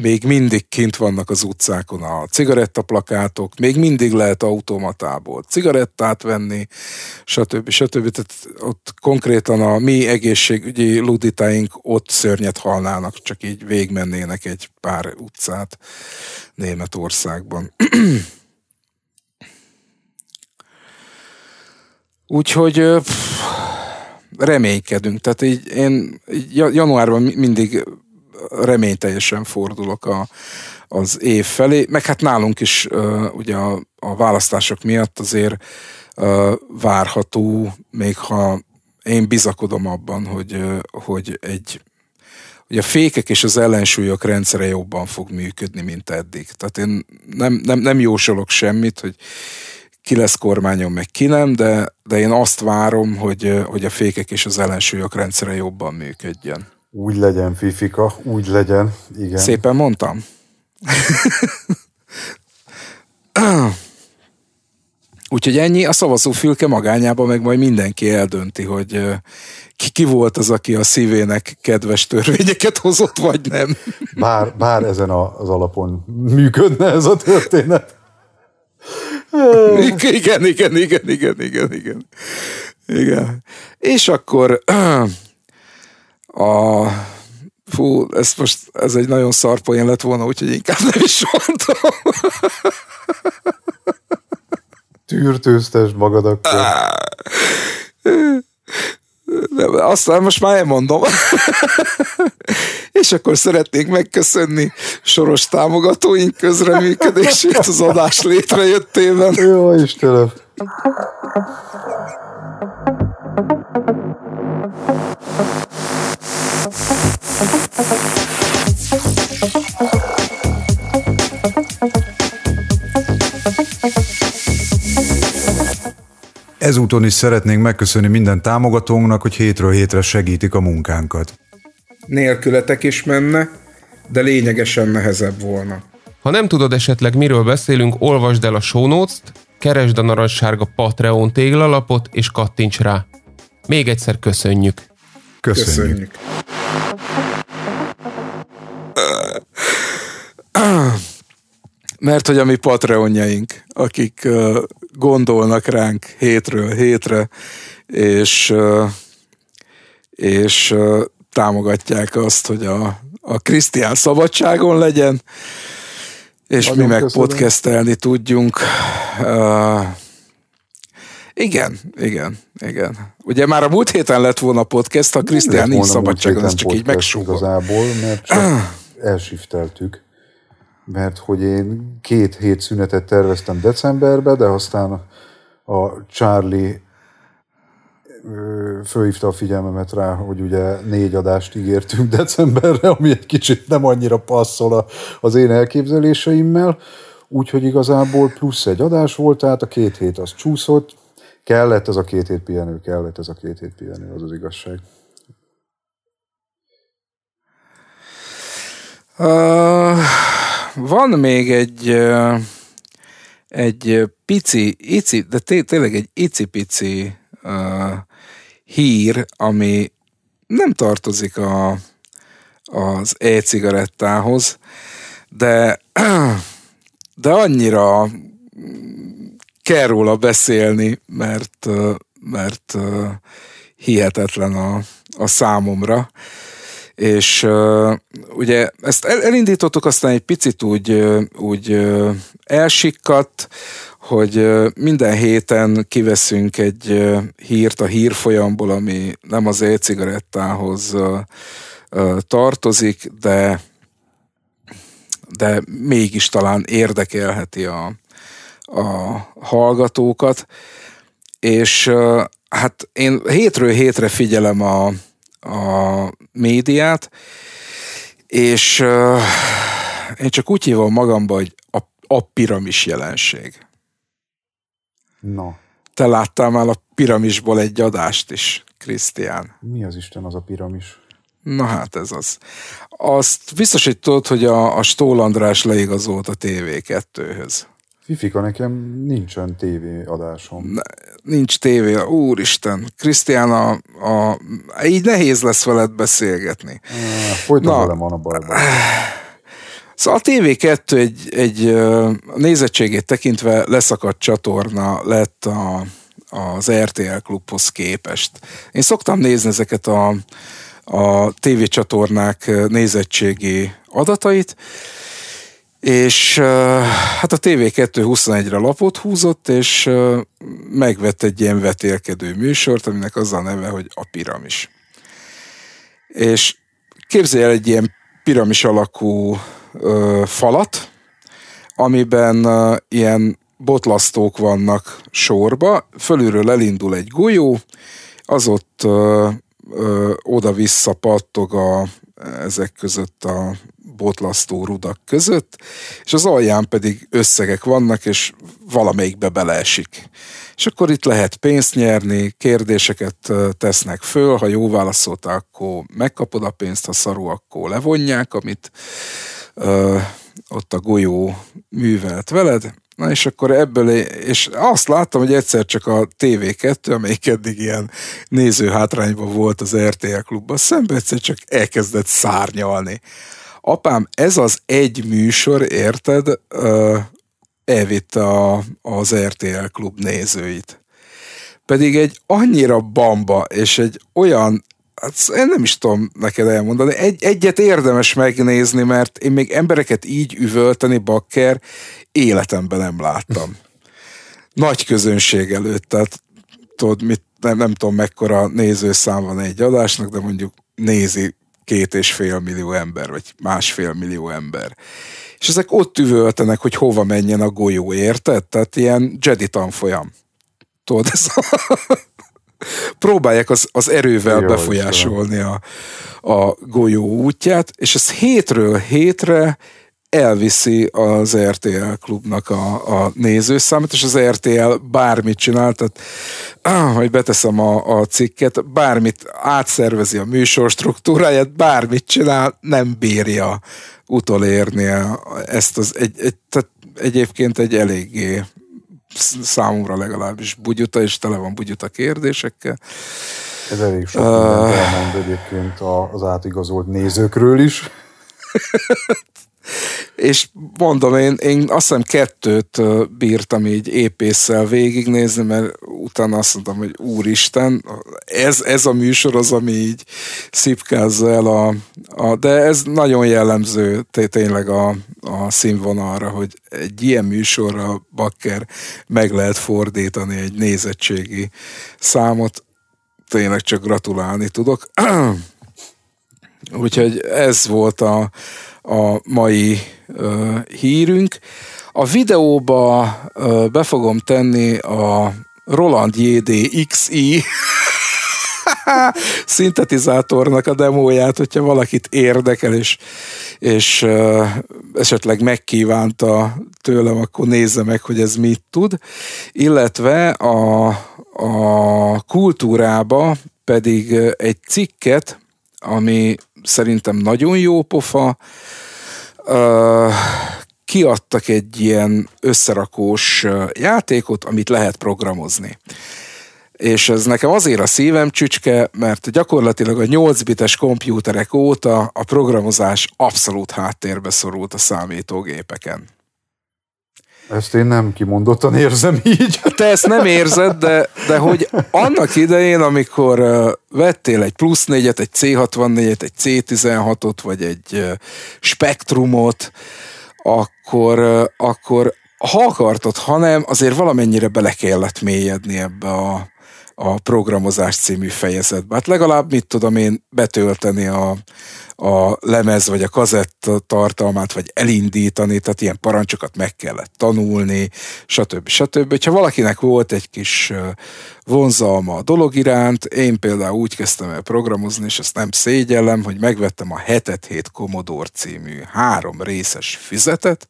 még mindig kint vannak az utcákon a cigarettaplakátok, még mindig lehet automatából cigarettát venni, stb. stb. Tehát ott konkrétan a mi egészségügyi luditáink ott szörnyet halnának, csak így végmennének egy pár utcát Németországban. Úgyhogy pff, reménykedünk. Tehát így én így januárban mindig reményteljesen fordulok a, az év felé, meg hát nálunk is ugye a, a választások miatt azért várható, még ha én bizakodom abban, hogy, hogy egy hogy a fékek és az ellensúlyok rendszere jobban fog működni, mint eddig. Tehát én nem, nem, nem jósolok semmit, hogy ki lesz kormányom, meg ki nem, de, de én azt várom, hogy, hogy a fékek és az ellensúlyok rendszere jobban működjön. Úgy legyen, Fifika, úgy legyen, igen. Szépen mondtam. Úgyhogy ennyi, a szavazó fülke magányában meg majd mindenki eldönti, hogy ki, ki volt az, aki a szívének kedves törvényeket hozott, vagy nem. Bár, bár ezen az alapon működne ez a történet. Igen, igen, igen, igen, igen, igen. igen. És akkor a Fú, ez most, ez egy nagyon szar poén lett volna, úgyhogy inkább nem is mondom. Tűrtőztes magad akkor. Nem, aztán most már elmondom. És akkor szeretnék megköszönni soros támogatóink közreműködését az adás létrejöttében. Jó, Istenem! Thank you. Ezúton is szeretnénk megköszönni minden támogatónknak, hogy hétről hétre segítik a munkánkat. Nélkületek is menne, de lényegesen nehezebb volna. Ha nem tudod esetleg miről beszélünk, olvasd el a show notes keresd a narancssárga Patreon téglalapot és kattints rá. Még egyszer köszönjük! Köszönjük! köszönjük. mert hogy a mi patreonjaink, akik gondolnak ránk hétről hétre, és, és támogatják azt, hogy a, a Krisztián szabadságon legyen, és Nagyon mi meg köszönöm. podcastelni tudjunk. Uh, igen, igen, igen. Ugye már a múlt héten lett volna podcast, a Krisztián nincs szabadságon, ez csak podcast, így megsúgol. Igazából, mert csak elsifteltük mert hogy én két hét szünetet terveztem decemberbe, de aztán a Charlie fölhívta a figyelmemet rá, hogy ugye négy adást ígértünk decemberre, ami egy kicsit nem annyira passzol az én elképzeléseimmel, úgyhogy igazából plusz egy adás volt, tehát a két hét az csúszott, kellett ez a két hét pihenő, kellett ez a két hét pihenő, az az igazság. Uh van még egy egy pici, ici, de té- tényleg egy icipici uh, hír, ami nem tartozik a, az e-cigarettához, de, de annyira kell róla beszélni, mert, mert hihetetlen a, a számomra és uh, ugye ezt el, elindítottuk, aztán egy picit úgy, úgy uh, elsikkadt, hogy uh, minden héten kiveszünk egy uh, hírt a hírfolyamból, ami nem az e-cigarettához uh, uh, tartozik, de de mégis talán érdekelheti a, a hallgatókat. És uh, hát én hétről hétre figyelem a, a médiát, és uh, én csak úgy hívom magamba, hogy a, a piramis jelenség. Na. No. Te láttál már a piramisból egy adást is, Krisztián. Mi az Isten az a piramis? Na hát ez az. Azt biztos, hogy tudod, hogy a, a Stól András leigazolt a TV2-höz. Fifika, nekem nincsen adásom. Ne, nincs tévé, úristen. Krisztián, a, a, így nehéz lesz veled beszélgetni. E, Folyton velem van a bajban. Eh, szóval a TV2 egy, egy nézettségét tekintve leszakadt csatorna lett a, az RTL klubhoz képest. Én szoktam nézni ezeket a, a tévécsatornák nézettségi adatait, és hát a tv 21 re lapot húzott, és megvett egy ilyen vetélkedő műsort, aminek az a neve, hogy a piramis. És képzelj el egy ilyen piramis alakú ö, falat, amiben ö, ilyen botlasztók vannak sorba, fölülről elindul egy golyó, az ott oda-vissza pattog a, ezek között a botlasztó rudak között, és az alján pedig összegek vannak, és valamelyikbe beleesik. És akkor itt lehet pénzt nyerni, kérdéseket tesznek föl, ha jó válaszoltál, akkor megkapod a pénzt, ha szarú, akkor levonják, amit ö, ott a golyó művelt veled. Na és akkor ebből, és azt láttam, hogy egyszer csak a TV2, amelyik eddig ilyen nézőhátrányban volt az RTL klubban, szembe egyszer csak elkezdett szárnyalni apám, ez az egy műsor, érted, elvitt a, az RTL klub nézőit. Pedig egy annyira bamba, és egy olyan hát én nem is tudom neked elmondani. Egy, egyet érdemes megnézni, mert én még embereket így üvölteni, bakker, életemben nem láttam. Nagy közönség előtt, tehát tudod, mit, nem, nem tudom mekkora nézőszám van egy adásnak, de mondjuk nézi két és fél millió ember, vagy másfél millió ember. És ezek ott üvöltenek, hogy hova menjen a golyó, érted? Tehát ilyen Jedi tanfolyam. Tudod, ez a... próbálják az, az erővel Jó, befolyásolni a, a golyó útját, és ez hétről hétre elviszi az RTL klubnak a, a nézőszámot, és az RTL bármit csinál, tehát ah, hogy beteszem a, a cikket, bármit átszervezi a műsor struktúráját, bármit csinál, nem bírja utolérni ezt az egy, egy, tehát egyébként egy eléggé számomra legalábbis bugyuta, és tele van bugyuta kérdésekkel. Ez elég sok uh, elmond egyébként az átigazolt nézőkről is. és mondom, én, én azt hiszem kettőt bírtam így épésszel végignézni, mert utána azt mondtam, hogy úristen, ez, ez a műsor az, ami így szipkázza el a, a de ez nagyon jellemző tényleg a, a színvonalra, hogy egy ilyen műsorra bakker meg lehet fordítani egy nézettségi számot, tényleg csak gratulálni tudok. Úgyhogy ez volt a, a mai ö, hírünk. A videóba ö, be fogom tenni a Roland JDXI szintetizátornak a demóját, hogyha valakit érdekel, és, és ö, esetleg megkívánta tőlem, akkor nézze meg, hogy ez mit tud. Illetve a, a kultúrába pedig egy cikket, ami szerintem nagyon jó pofa. Uh, kiadtak egy ilyen összerakós játékot, amit lehet programozni. És ez nekem azért a szívem csücske, mert gyakorlatilag a 8-bites kompjúterek óta a programozás abszolút háttérbe szorult a számítógépeken. Ezt én nem kimondottan érzem így. Te ezt nem érzed, de, de hogy annak idején, amikor vettél egy plusz négyet, egy C64-et, egy C16-ot, vagy egy spektrumot, akkor, akkor ha akartad, hanem azért valamennyire bele kellett mélyedni ebbe a, a programozás című fejezetbe. Hát legalább, mit tudom én, betölteni a, a lemez vagy a kazett tartalmát, vagy elindítani, tehát ilyen parancsokat meg kellett tanulni, stb. stb. Ha valakinek volt egy kis vonzalma a dolog iránt, én például úgy kezdtem el programozni, és ezt nem szégyellem, hogy megvettem a 77 Commodore című három részes füzetet,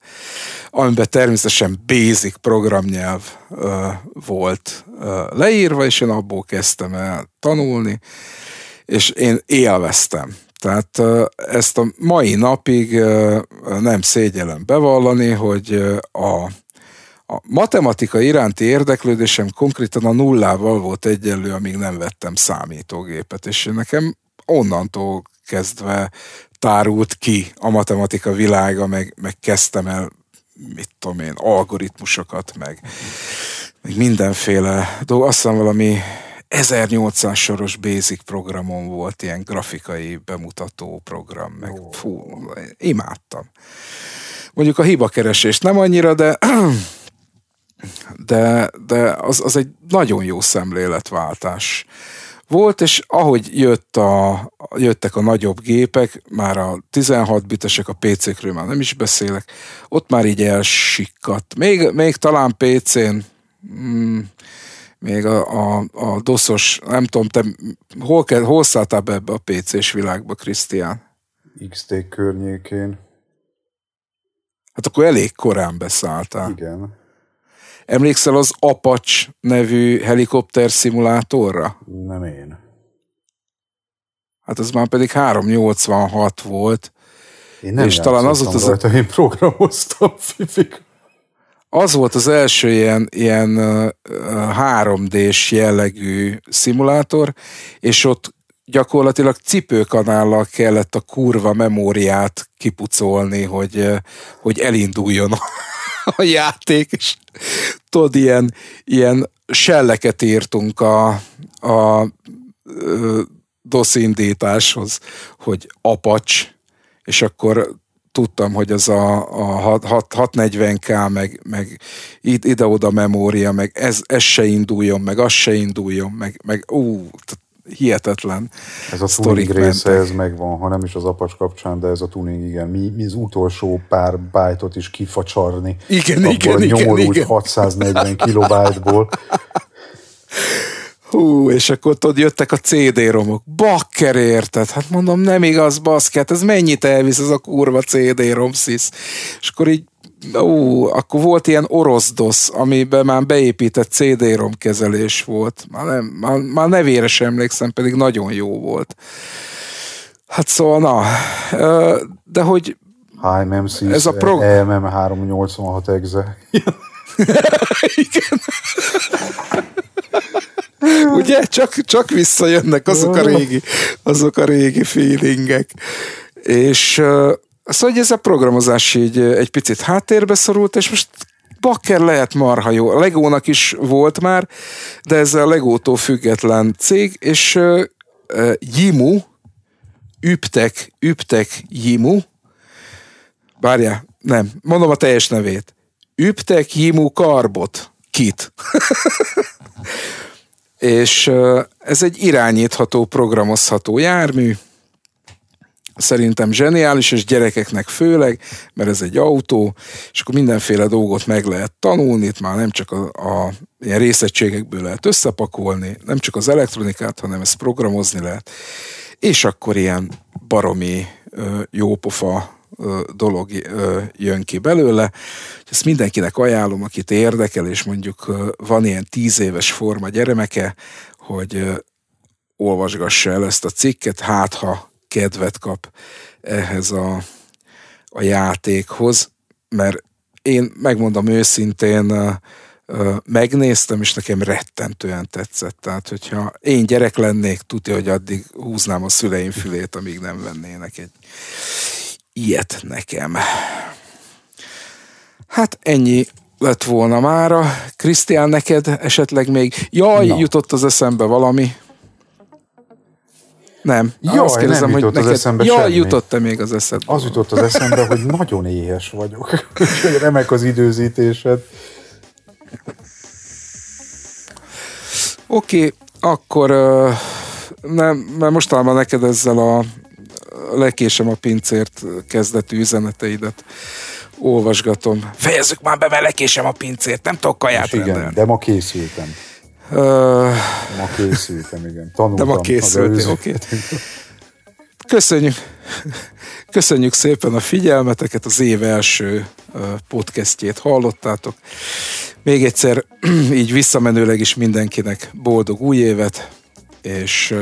amiben természetesen basic programnyelv ö, volt ö, leírva, és én abból kezdtem el tanulni, és én élveztem. Tehát ezt a mai napig nem szégyelem bevallani, hogy a, a matematika iránti érdeklődésem konkrétan a nullával volt egyenlő, amíg nem vettem számítógépet, és nekem onnantól kezdve tárult ki a matematika világa, meg, meg kezdtem el, mit tudom én, algoritmusokat, meg, meg mindenféle dolgok. Azt hiszem valami 1800 soros basic programon volt ilyen grafikai bemutató program, meg oh. fú, imádtam. Mondjuk a hibakeresést nem annyira, de de, de az, az egy nagyon jó szemléletváltás volt, és ahogy jött a, jöttek a nagyobb gépek, már a 16 bitesek, a PC-kről már nem is beszélek, ott már így elsikkadt. Még, még talán PC-n, mm, még a, a, a doszos, nem tudom, te hol, kell, hol szálltál be ebbe a PC-s világba, Krisztián? XT környékén. Hát akkor elég korán beszálltál. Igen. Emlékszel az Apache nevű helikopter szimulátorra? Nem én. Hát az már pedig 386 volt. Én nem és talán az volt, az... Rajta, én programoztam, fifik az volt az első ilyen, ilyen 3D-s jellegű szimulátor, és ott gyakorlatilag cipőkanállal kellett a kurva memóriát kipucolni, hogy, hogy elinduljon a játék, és tudod, ilyen, ilyen selleket írtunk a, a DOS indításhoz, hogy apacs, és akkor tudtam, hogy az a, a 640K, meg, meg ide-oda memória, meg ez, ez se induljon, meg az se induljon, meg, meg ú, hihetetlen Ez a tuning része, mentek. ez megvan, ha nem is az apas kapcsán, de ez a tuning, igen. Mi, mi az utolsó pár bájtot is kifacsarni. Igen, abból igen, igen, igen. 640 kilobájtból. Hú, és akkor ott jöttek a CD-romok. Bakker érted? Hát mondom, nem igaz, baszket, hát ez mennyit elvisz ez a kurva CD-rom szisz? És akkor így ú, akkor volt ilyen orosz dosz, amiben már beépített CD-rom kezelés volt. Már, nem, már, már nevére sem emlékszem, pedig nagyon jó volt. Hát szóval na, de hogy HMMC, ez a prog... EMM 386 exe. Igen. Ugye? Csak, csak visszajönnek azok a régi, azok a régi feelingek. És szóval, hogy ez a programozás így egy picit háttérbe szorult, és most bakker lehet marha jó. A Legónak is volt már, de ez a Legótól független cég, és Jimu, Üptek, Üptek Jimu, bárja nem, mondom a teljes nevét. Üptek Jimu Karbot. Kit? és ez egy irányítható, programozható jármű, szerintem zseniális, és gyerekeknek főleg, mert ez egy autó, és akkor mindenféle dolgot meg lehet tanulni, itt már nem csak a, a ilyen részegységekből lehet összepakolni, nem csak az elektronikát, hanem ezt programozni lehet, és akkor ilyen baromi jó pofa dolog jön ki belőle. Ezt mindenkinek ajánlom, akit érdekel, és mondjuk van ilyen tíz éves forma gyermeke, hogy olvasgassa el ezt a cikket, hát ha kedvet kap ehhez a, a játékhoz, mert én megmondom őszintén, megnéztem, és nekem rettentően tetszett. Tehát, hogyha én gyerek lennék, tudja, hogy addig húznám a szüleim fülét, amíg nem vennének egy ilyet nekem. Hát ennyi lett volna mára. Krisztián, neked esetleg még... Jaj, Na. jutott az eszembe valami. Nem. Jaj, azt kérdezem, nem jutott hogy neked... az eszembe Jaj, semmi. jutott-e még az eszembe? Az jutott az eszembe, hogy nagyon éhes vagyok. remek az időzítésed. Oké, okay, akkor... Uh, nem, mert mostanában neked ezzel a lekésem a pincért kezdetű üzeneteidet olvasgatom. Fejezzük már be, mert lekésem a pincért, nem tudok kaját igen, de ma készültem. Uh, ma készültem, igen. Tanultam de ma készültem, oké. Okay. Köszönjük. Köszönjük szépen a figyelmeteket, az év első podcastjét hallottátok. Még egyszer így visszamenőleg is mindenkinek boldog új évet, és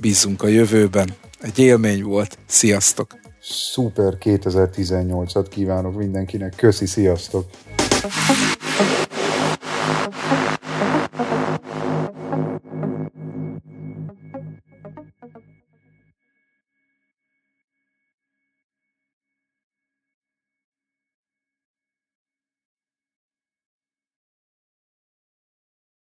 bízunk a jövőben. Egy élmény volt. Sziasztok! Szuper 2018-at kívánok mindenkinek. Köszi, sziasztok!